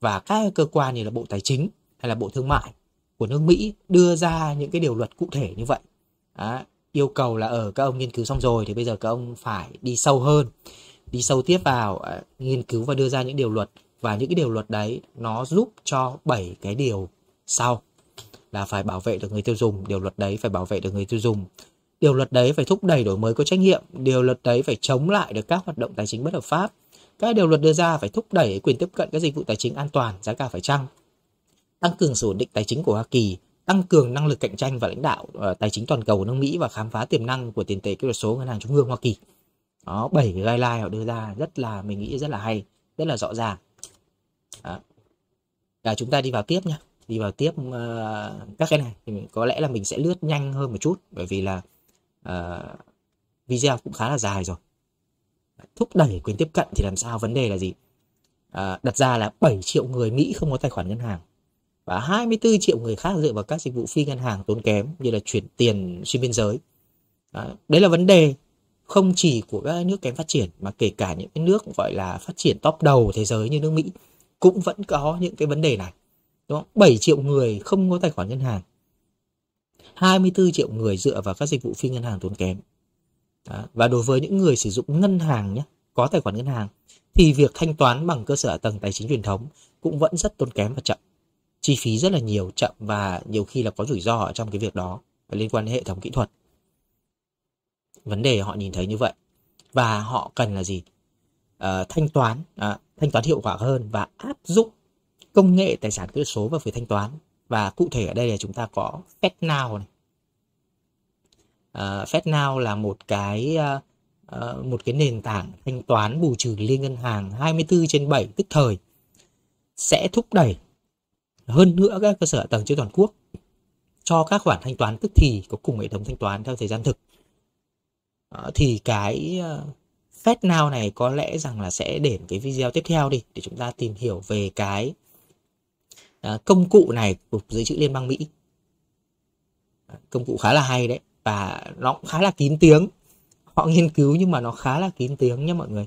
và các cơ quan như là bộ tài chính hay là bộ thương mại của nước mỹ đưa ra những cái điều luật cụ thể như vậy à, yêu cầu là ở ờ, các ông nghiên cứu xong rồi thì bây giờ các ông phải đi sâu hơn đi sâu tiếp vào à, nghiên cứu và đưa ra những điều luật và những cái điều luật đấy nó giúp cho bảy cái điều sau là phải bảo vệ được người tiêu dùng điều luật đấy phải bảo vệ được người tiêu dùng điều luật đấy phải thúc đẩy đổi mới có trách nhiệm điều luật đấy phải chống lại được các hoạt động tài chính bất hợp pháp các điều luật đưa ra phải thúc đẩy quyền tiếp cận các dịch vụ tài chính an toàn giá cả phải chăng tăng cường sự ổn định tài chính của hoa kỳ tăng cường năng lực cạnh tranh và lãnh đạo ờ, tài chính toàn cầu của nước mỹ và khám phá tiềm năng của tiền tệ kỹ thuật số ngân hàng trung ương hoa kỳ đó bảy cái guideline họ đưa ra rất là mình nghĩ rất là hay rất là rõ ràng đó. À, chúng ta đi vào tiếp nhé đi vào tiếp uh, các cái này thì có lẽ là mình sẽ lướt nhanh hơn một chút bởi vì là uh, video cũng khá là dài rồi thúc đẩy quyền tiếp cận thì làm sao vấn đề là gì uh, đặt ra là 7 triệu người Mỹ không có tài khoản ngân hàng và 24 triệu người khác dựa vào các dịch vụ phi ngân hàng tốn kém như là chuyển tiền xuyên biên giới đấy là vấn đề không chỉ của các nước kém phát triển mà kể cả những cái nước gọi là phát triển top đầu thế giới như nước Mỹ cũng vẫn có những cái vấn đề này. Đúng không? 7 triệu người không có tài khoản ngân hàng. 24 triệu người dựa vào các dịch vụ phi ngân hàng tốn kém. Đó. Và đối với những người sử dụng ngân hàng nhé, có tài khoản ngân hàng thì việc thanh toán bằng cơ sở tầng tài chính truyền thống cũng vẫn rất tốn kém và chậm. Chi phí rất là nhiều, chậm và nhiều khi là có rủi ro ở trong cái việc đó liên quan đến hệ thống kỹ thuật vấn đề họ nhìn thấy như vậy và họ cần là gì à, thanh toán à, thanh toán hiệu quả hơn và áp dụng công nghệ tài sản kỹ thuật số vào việc thanh toán và cụ thể ở đây là chúng ta có FedNow này à, FedNow là một cái à, một cái nền tảng thanh toán bù trừ liên ngân hàng 24 trên 7 tức thời sẽ thúc đẩy hơn nữa các cơ sở tầng trên toàn quốc cho các khoản thanh toán tức thì có cùng hệ thống thanh toán theo thời gian thực Ờ, thì cái Fed ờ, Now này có lẽ rằng là sẽ để cái video tiếp theo đi để chúng ta tìm hiểu về cái ờ, công cụ này của dự trữ liên bang Mỹ công cụ khá là hay đấy và nó cũng khá là kín tiếng họ nghiên cứu nhưng mà nó khá là kín tiếng nhé mọi người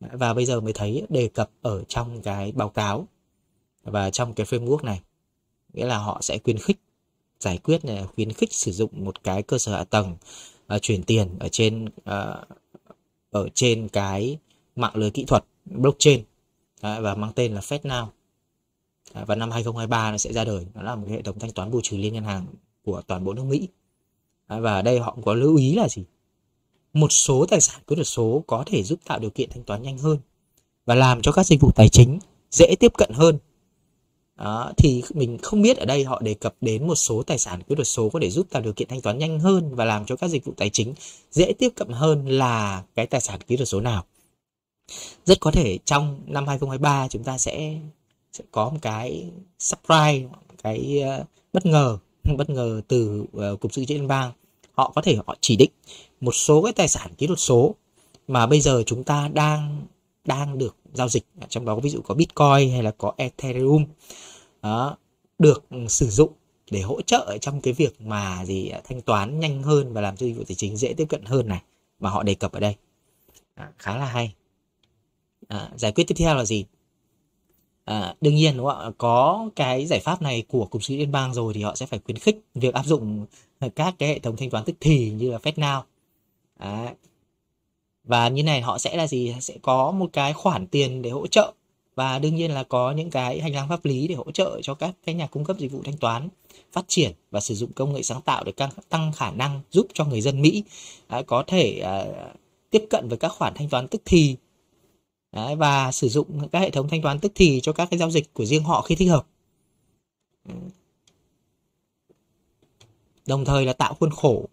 và bây giờ mới thấy đề cập ở trong cái báo cáo và trong cái framework này nghĩa là họ sẽ khuyến khích giải quyết này khuyến khích sử dụng một cái cơ sở hạ tầng uh, chuyển tiền ở trên uh, ở trên cái mạng lưới kỹ thuật blockchain đấy, và mang tên là FedNow đấy, và năm 2023 nó sẽ ra đời nó là một hệ thống thanh toán bù trừ liên ngân hàng của toàn bộ nước Mỹ đấy, và ở đây họ cũng có lưu ý là gì một số tài sản kỹ thuật số có thể giúp tạo điều kiện thanh toán nhanh hơn và làm cho các dịch vụ tài chính dễ tiếp cận hơn đó, thì mình không biết ở đây họ đề cập đến một số tài sản kỹ thuật số có thể giúp tạo điều kiện thanh toán nhanh hơn và làm cho các dịch vụ tài chính dễ tiếp cận hơn là cái tài sản kỹ thuật số nào rất có thể trong năm 2023 chúng ta sẽ sẽ có một cái surprise một cái ờ, bất ngờ bất ngờ từ uh, cục dự trữ liên bang họ có thể họ chỉ định một số cái tài sản kỹ thuật số mà bây giờ chúng ta đang đang được giao dịch trong đó ví dụ có bitcoin hay là có ethereum đó, được ừ, sử dụng để hỗ trợ trong cái việc mà gì à, thanh toán nhanh hơn và làm cho dịch vụ tài chính dễ tiếp cận hơn này mà họ đề cập ở đây à, khá là hay à, giải quyết tiếp theo là gì à, đương nhiên đúng không ạ có cái giải pháp này của cục dự liên bang rồi thì họ sẽ phải khuyến khích việc áp dụng các cái hệ thống thanh toán tức thì như là FedNow à, và như này họ sẽ là gì sẽ có một cái khoản tiền để hỗ trợ và đương nhiên là có những cái hành lang pháp lý để hỗ trợ cho các cái nhà cung cấp dịch vụ thanh toán phát triển và sử dụng công nghệ sáng tạo để tăng khả năng giúp cho người dân Mỹ à, có thể à, tiếp cận với các khoản thanh toán tức thì và sử dụng các hệ thống thanh toán tức thì cho các cái giao dịch của riêng họ khi thích hợp đồng thời là tạo khuôn khổ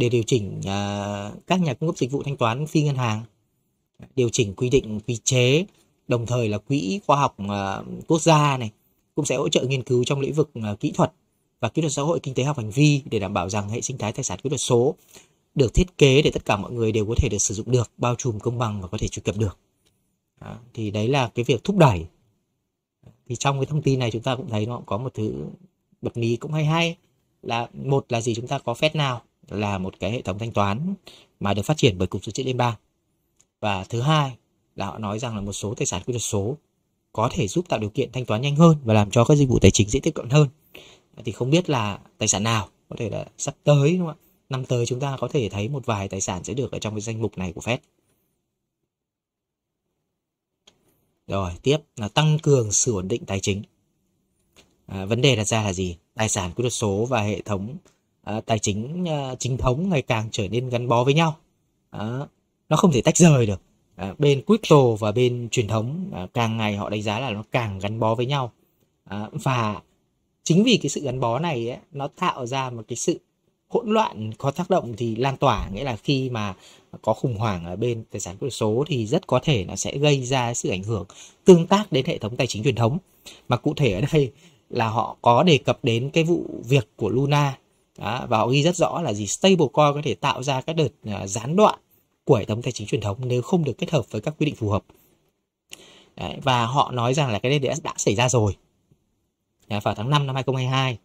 để điều chỉnh à, các nhà cung cấp dịch vụ thanh toán phi ngân hàng điều chỉnh quy định quy chế đồng thời là quỹ khoa học à, quốc gia này cũng sẽ hỗ trợ nghiên cứu trong lĩnh vực à, kỹ thuật và kỹ thuật xã hội kinh tế học hành vi để đảm bảo rằng hệ sinh thái tài sản kỹ thuật số được thiết kế để tất cả mọi người đều có thể được sử dụng được bao trùm công bằng và có thể truy cập được đó, thì đấy là cái việc thúc đẩy thì trong cái thông tin này chúng ta cũng thấy nó có một thứ bật mí cũng hay hay là một là gì chúng ta có phép nào là một cái hệ thống thanh toán mà được phát triển bởi Cục Dự trữ Liên bang. Và thứ hai là họ nói rằng là một số tài sản kỹ thuật số có thể giúp tạo điều kiện thanh toán nhanh hơn và làm cho các dịch vụ tài chính dễ tiếp cận hơn. Thì không biết là tài sản nào có thể là sắp tới đúng không ạ? Năm tới chúng ta có thể thấy một vài tài sản sẽ được ở trong cái danh mục này của Fed. Rồi, tiếp là tăng cường sự ổn định tài chính. À, vấn đề đặt ra là gì? Tài sản kỹ thuật số và hệ thống Ờ, tài chính à, chính thống ngày càng trở nên gắn bó với nhau à, nó không thể tách rời được à, bên crypto và bên truyền thống à, càng ngày họ đánh giá là nó càng gắn bó với nhau à, và chính vì cái sự gắn bó này ấy, nó tạo ra một cái sự hỗn loạn có tác động thì lan tỏa nghĩa là khi mà có khủng hoảng ở bên tài sản kỹ số thì rất có thể nó sẽ gây ra sự ảnh hưởng tương tác đến hệ thống tài chính truyền thống mà cụ thể ở đây là họ có đề cập đến cái vụ việc của Luna đó, và họ ghi rất rõ là gì stablecoin có thể tạo ra các đợt à, gián đoạn của hệ thống tài chính truyền thống nếu không được kết hợp với các quy định phù hợp Đấy, và họ nói rằng là cái này đã, đã xảy ra rồi Đấy, vào tháng 5 năm 2022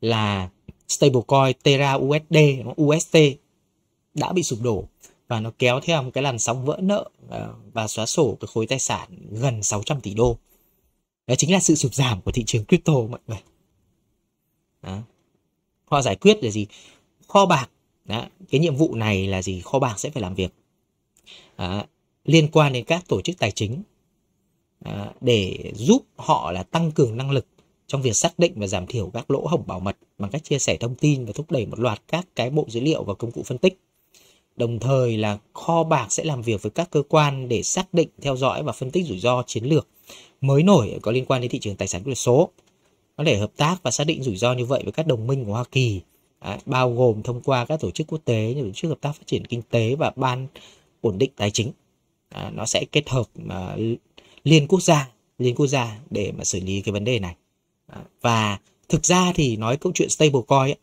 là stablecoin Terra USD UST đã bị sụp đổ và nó kéo theo một cái làn sóng vỡ nợ à, và xóa sổ cái khối tài sản gần 600 tỷ đô. Đó chính là sự sụp giảm của thị trường crypto mọi người. Đó. Khoa giải quyết là gì? Kho bạc. Đó. Cái nhiệm vụ này là gì? Kho bạc sẽ phải làm việc à, liên quan đến các tổ chức tài chính à, để giúp họ là tăng cường năng lực trong việc xác định và giảm thiểu các lỗ hổng bảo mật bằng cách chia sẻ thông tin và thúc đẩy một loạt các cái bộ dữ liệu và công cụ phân tích. Đồng thời là kho bạc sẽ làm việc với các cơ quan để xác định, theo dõi và phân tích rủi ro chiến lược mới nổi có liên quan đến thị trường tài sản kỹ thuật số có thể hợp tác và xác định rủi ro như vậy với các đồng minh của Hoa Kỳ Đấy, bao gồm thông qua các tổ chức quốc tế như tổ chức hợp tác phát triển kinh tế và ban ổn định tài chính Đấy, nó sẽ kết hợp mà liên quốc gia liên quốc gia để mà xử lý cái vấn đề này Đấy, và thực ra thì nói câu chuyện stablecoin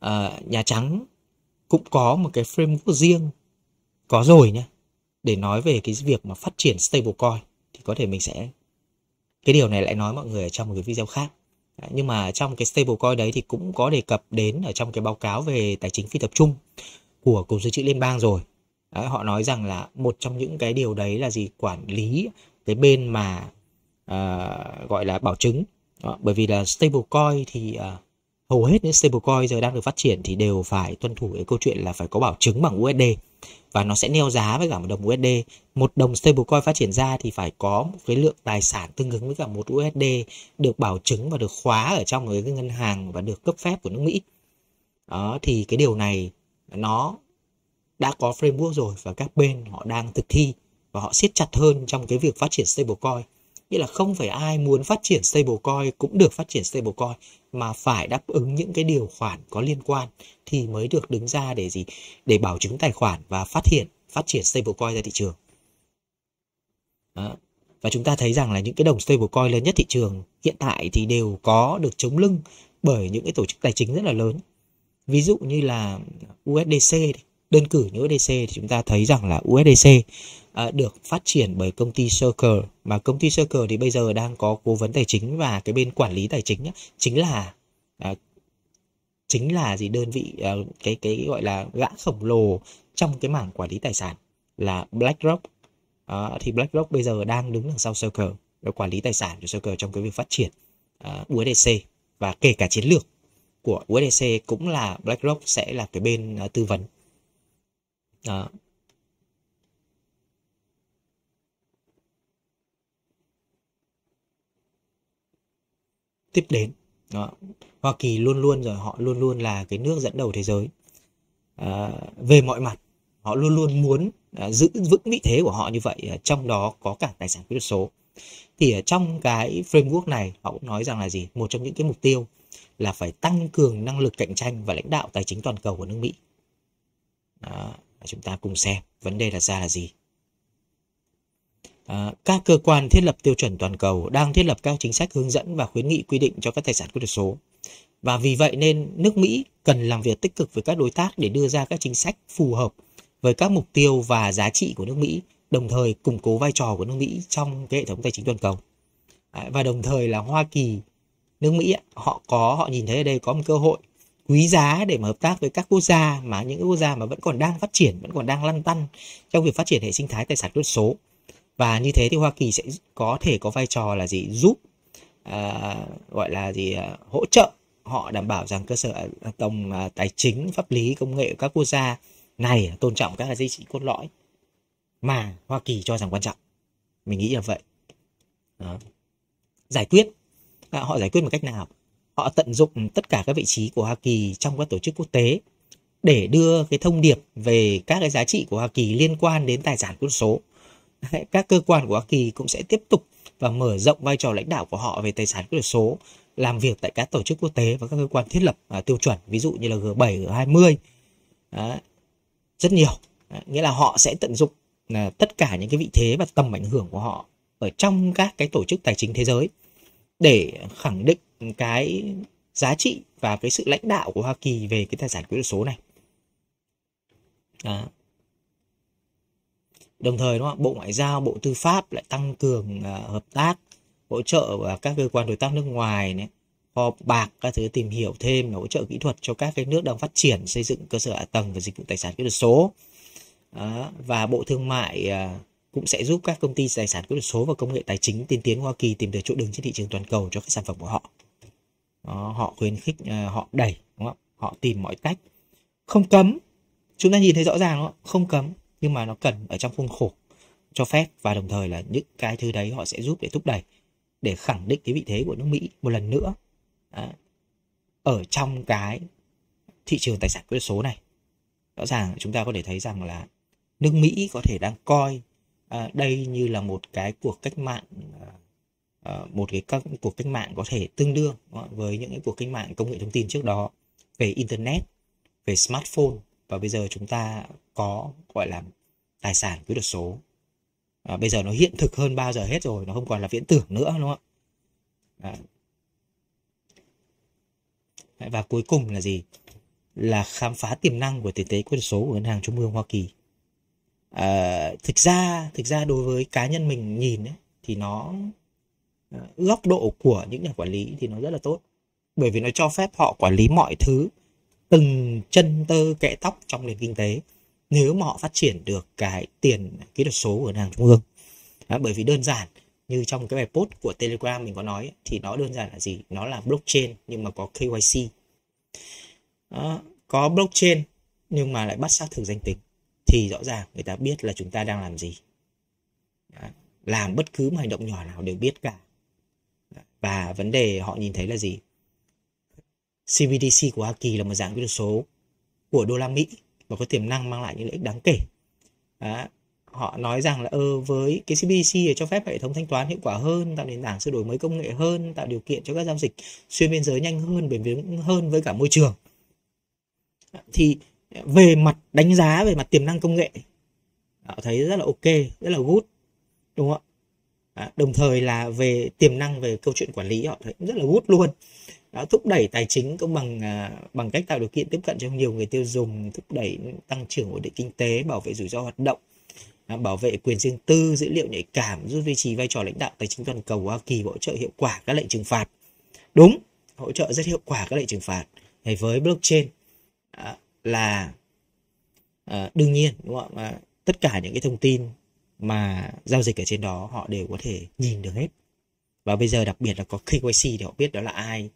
à, nhà trắng cũng có một cái framework riêng có rồi nhé để nói về cái việc mà phát triển stablecoin thì có thể mình sẽ cái điều này lại nói mọi người ở trong một cái video khác nhưng mà trong cái stablecoin đấy thì cũng có đề cập đến ở trong cái báo cáo về tài chính phi tập trung của cục dự trữ liên bang rồi đấy, họ nói rằng là một trong những cái điều đấy là gì quản lý cái bên mà uh, gọi là bảo chứng đó, bởi vì là stablecoin thì uh, hầu hết những stablecoin giờ đang được phát triển thì đều phải tuân thủ cái câu chuyện là phải có bảo chứng bằng USD và nó sẽ neo giá với cả một đồng USD một đồng stablecoin phát triển ra thì phải có một cái lượng tài sản tương ứng với cả một USD được bảo chứng và được khóa ở trong cái ngân hàng và được cấp phép của nước Mỹ đó thì cái điều này nó đã có framework rồi và các bên họ đang thực thi và họ siết chặt hơn trong cái việc phát triển stablecoin nghĩa là không phải ai muốn phát triển stablecoin cũng được phát triển stablecoin mà phải đáp ứng những cái điều khoản có liên quan thì mới được đứng ra để gì để bảo chứng tài khoản và phát hiện phát triển stablecoin ra thị trường Đó. và chúng ta thấy rằng là những cái đồng stablecoin lớn nhất thị trường hiện tại thì đều có được chống lưng bởi những cái tổ chức tài chính rất là lớn ví dụ như là USDC đơn cử như USDC thì chúng ta thấy rằng là USDC À, được phát triển bởi công ty Circle mà công ty Circle thì bây giờ đang có cố vấn tài chính và cái bên quản lý tài chính á, chính là à, chính là gì đơn vị à, cái cái gọi là gã khổng lồ trong cái mảng quản lý tài sản là BlackRock à, thì BlackRock bây giờ đang đứng đằng sau Circle để quản lý tài sản của Circle trong cái việc phát triển à, USDC và kể cả chiến lược của USDC cũng là BlackRock sẽ là cái bên à, tư vấn à, tiếp đến đó. Hoa Kỳ luôn luôn rồi họ luôn luôn là cái nước dẫn đầu thế giới à, về mọi mặt họ luôn luôn muốn à, giữ vững vị thế của họ như vậy à, trong đó có cả tài sản kỹ thuật số thì ở trong cái framework này họ cũng nói rằng là gì một trong những cái mục tiêu là phải tăng cường năng lực cạnh tranh và lãnh đạo tài chính toàn cầu của nước Mỹ đó, chúng ta cùng xem vấn đề đặt ra là gì À, các cơ quan thiết lập tiêu chuẩn toàn cầu đang thiết lập các chính sách hướng dẫn và khuyến nghị quy định cho các tài sản kỹ thuật số. Và vì vậy nên nước Mỹ cần làm việc tích cực với các đối tác để đưa ra các chính sách phù hợp với các mục tiêu và giá trị của nước Mỹ, đồng thời củng cố vai trò của nước Mỹ trong cái hệ thống tài chính toàn cầu. À, và đồng thời là Hoa Kỳ, nước Mỹ họ có họ nhìn thấy ở đây có một cơ hội quý giá để mà hợp tác với các quốc gia mà những quốc gia mà vẫn còn đang phát triển, vẫn còn đang lăn tăn trong việc phát triển hệ sinh thái tài sản kỹ thuật số và như thế thì Hoa Kỳ sẽ có thể có vai trò là gì giúp à, gọi là gì à, hỗ trợ họ đảm bảo rằng cơ sở à, tổng à, tài chính pháp lý công nghệ của các quốc gia này tôn trọng các giá trị cốt lõi mà Hoa Kỳ cho rằng quan trọng mình nghĩ là vậy Đó. giải quyết à, họ giải quyết một cách nào họ tận dụng tất cả các vị trí của Hoa Kỳ trong các tổ chức quốc tế để đưa cái thông điệp về các cái giá trị của Hoa Kỳ liên quan đến tài sản quân số các cơ quan của Hoa Kỳ cũng sẽ tiếp tục và mở rộng vai trò lãnh đạo của họ về tài sản kỹ thuật số, làm việc tại các tổ chức quốc tế và các cơ quan thiết lập à, tiêu chuẩn, ví dụ như là G7, G20, à, rất nhiều. À, nghĩa là họ sẽ tận dụng là tất cả những cái vị thế và tầm ảnh hưởng của họ ở trong các cái tổ chức tài chính thế giới để khẳng định cái giá trị và cái sự lãnh đạo của Hoa Kỳ về cái tài sản kỹ thuật số này. À, đồng thời đúng không? bộ ngoại giao bộ tư pháp lại tăng cường uh, hợp tác hỗ trợ và các cơ quan đối tác nước ngoài này họp bạc các thứ tìm hiểu thêm hỗ trợ kỹ thuật cho các cái nước đang phát triển xây dựng cơ sở hạ tầng và dịch vụ tài sản kỹ thuật số Đó. và bộ thương mại uh, cũng sẽ giúp các công ty tài sản kỹ thuật số và công nghệ tài chính tiên tiến Hoa Kỳ tìm được chỗ đứng trên thị trường toàn cầu cho các sản phẩm của họ Đó. họ khuyến khích uh, họ đẩy đúng không họ tìm mọi cách không cấm chúng ta nhìn thấy rõ ràng đúng không không cấm nhưng mà nó cần ở trong khuôn khổ cho phép và đồng thời là những cái thứ đấy họ sẽ giúp để thúc đẩy để khẳng định cái vị thế của nước Mỹ một lần nữa à, ở trong cái thị trường tài sản kỹ thuật số này rõ ràng chúng ta có thể thấy rằng là nước Mỹ có thể đang coi à, đây như là một cái cuộc cách mạng à, à một cái các cuộc cách mạng có thể tương đương với những cái cuộc cách mạng công nghệ thông tin trước đó về internet về smartphone và bây giờ chúng ta có gọi là tài sản kỹ thuật số à, bây giờ nó hiện thực hơn bao giờ hết rồi nó không còn là viễn tưởng nữa đúng không ạ à. và cuối cùng là gì là khám phá tiềm năng của tiền tế kỹ thuật số của ngân hàng trung ương hoa kỳ à, thực ra thực ra đối với cá nhân mình nhìn ấy, thì nó à, góc độ của những nhà quản lý thì nó rất là tốt bởi vì nó cho phép họ quản lý mọi thứ từng chân tơ kẽ tóc trong nền kinh tế nếu mà họ phát triển được cái tiền kỹ thuật số của ngân hàng trung ương đó, bởi vì đơn giản như trong cái bài post của telegram mình có nói thì nó đơn giản là gì nó là blockchain nhưng mà có kyc đó, có blockchain nhưng mà lại bắt xác thực danh tính thì rõ ràng người ta biết là chúng ta đang làm gì đó, làm bất cứ một hành động nhỏ nào đều biết cả và vấn đề họ nhìn thấy là gì CBDC của Hoa Kỳ là một dạng kỹ thuật số của đô la Mỹ và có tiềm năng mang lại những lợi ích đáng kể. Đó. Họ nói rằng là ơ ờ, với cái CBDC cho phép hệ thống thanh toán hiệu quả hơn, tạo nền tảng sự đổi mới công nghệ hơn, tạo điều kiện cho các giao dịch xuyên biên giới nhanh hơn, bền vững hơn với cả môi trường. Thì về mặt đánh giá về mặt tiềm năng công nghệ họ thấy rất là ok rất là good đúng không ạ đồng thời là về tiềm năng về câu chuyện quản lý họ thấy rất là good luôn đã thúc đẩy tài chính công bằng à, bằng cách tạo điều kiện tiếp cận cho nhiều người tiêu dùng thúc đẩy tăng trưởng ổn định kinh tế bảo vệ rủi ro hoạt động à, bảo vệ quyền riêng tư dữ liệu nhạy cảm giúp duy trì vai trò lãnh đạo tài chính toàn cầu của hoa kỳ hỗ trợ hiệu quả các lệnh trừng phạt đúng hỗ trợ rất hiệu quả các lệnh trừng phạt thì với blockchain à, là đương nhiên đúng không ạ tất cả những cái thông tin mà giao dịch ở trên đó họ đều có thể nhìn được hết và bây giờ đặc biệt là có KYC thì họ biết đó là ai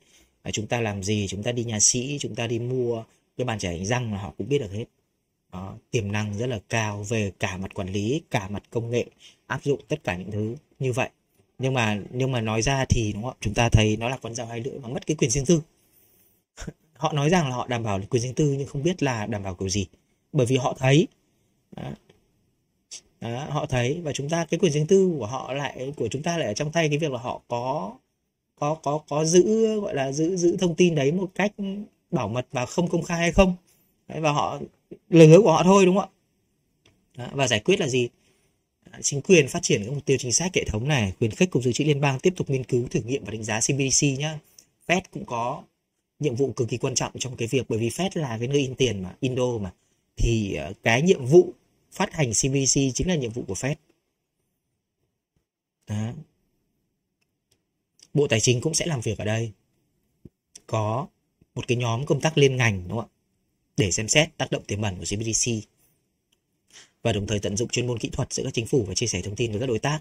à, chúng ta làm gì chúng ta đi nhà sĩ chúng ta đi mua cái bàn chải đánh răng là họ cũng biết được hết đó, tiềm năng rất là cao về cả mặt quản lý cả mặt công nghệ áp dụng tất cả những thứ như vậy nhưng mà nhưng mà nói ra thì đúng không chúng ta thấy nó là con dao hai lưỡi mà mất cái quyền riêng tư họ nói rằng là họ đảm bảo quyền riêng tư nhưng không biết là đảm bảo kiểu gì bởi vì họ thấy đó, đó, họ thấy và chúng ta cái quyền riêng tư của họ lại của chúng ta lại ở trong tay cái việc là họ có có có có giữ gọi là giữ giữ thông tin đấy một cách bảo mật và không công khai hay không đấy, và họ lời hứa của họ thôi đúng không ạ và giải quyết là gì à, chính quyền phát triển các mục tiêu chính sách hệ thống này khuyến khích cục dự trữ liên bang tiếp tục nghiên cứu thử nghiệm và đánh giá CBDC nhá Fed cũng có nhiệm vụ cực kỳ quan trọng trong cái việc bởi vì Fed là cái nơi in tiền mà Indo mà thì ờ, cái nhiệm vụ phát hành CBDC chính là nhiệm vụ của Fed đó. Bộ Tài chính cũng sẽ làm việc ở đây. Có một cái nhóm công tác liên ngành đúng không ạ? Để xem xét tác động tiềm ẩn của Cbdc và đồng thời tận dụng chuyên môn kỹ thuật giữa các chính phủ và chia sẻ thông tin với các đối tác.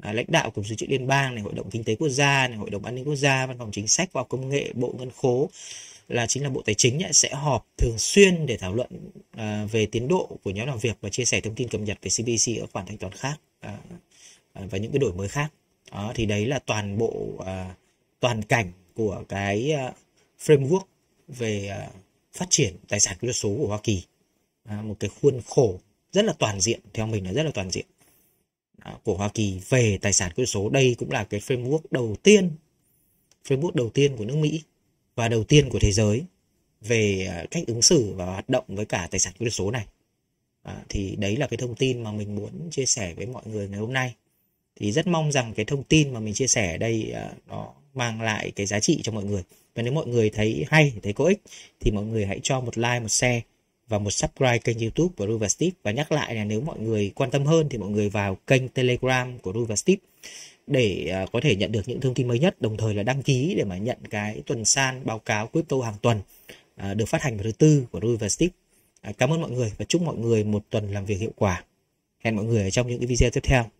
À, lãnh đạo cục dự trữ liên bang này, hội đồng kinh tế quốc gia này, hội đồng an ninh quốc gia, văn phòng chính sách, khoa học công nghệ, bộ ngân khố là chính là bộ tài chính ấy, sẽ họp thường xuyên để thảo luận à, về tiến độ của nhóm làm việc và chia sẻ thông tin cập nhật về CBC ở khoản thanh toán khác à, à, và những cái đổi mới khác đó, thì đấy là toàn bộ à, toàn cảnh của cái à, framework về à, phát triển tài sản kỹ thuật số của Hoa Kỳ à, một cái khuôn khổ rất là toàn diện theo mình là rất là toàn diện à, của Hoa Kỳ về tài sản kỹ thuật số đây cũng là cái framework đầu tiên framework đầu tiên của nước Mỹ và đầu tiên của thế giới về à, cách ứng xử và hoạt động với cả tài sản kỹ thuật số này à, thì đấy là cái thông tin mà mình muốn chia sẻ với mọi người ngày hôm nay thì rất mong rằng cái thông tin mà mình chia sẻ ở đây ờ, nó mang lại cái giá trị cho mọi người và nếu mọi người thấy hay thấy có ích thì mọi người hãy cho một like một share và một subscribe kênh youtube của Ruva Steve và nhắc lại là nếu mọi người quan tâm hơn thì mọi người vào kênh telegram của Ruva Steve để ờ, có thể nhận được những thông tin mới nhất đồng thời là đăng ký để mà nhận cái tuần san báo cáo crypto hàng tuần ờ, được phát hành vào thứ tư của Ruva Steve cảm ơn mọi người và chúc mọi người một tuần làm việc hiệu quả hẹn mọi người ở trong những cái video tiếp theo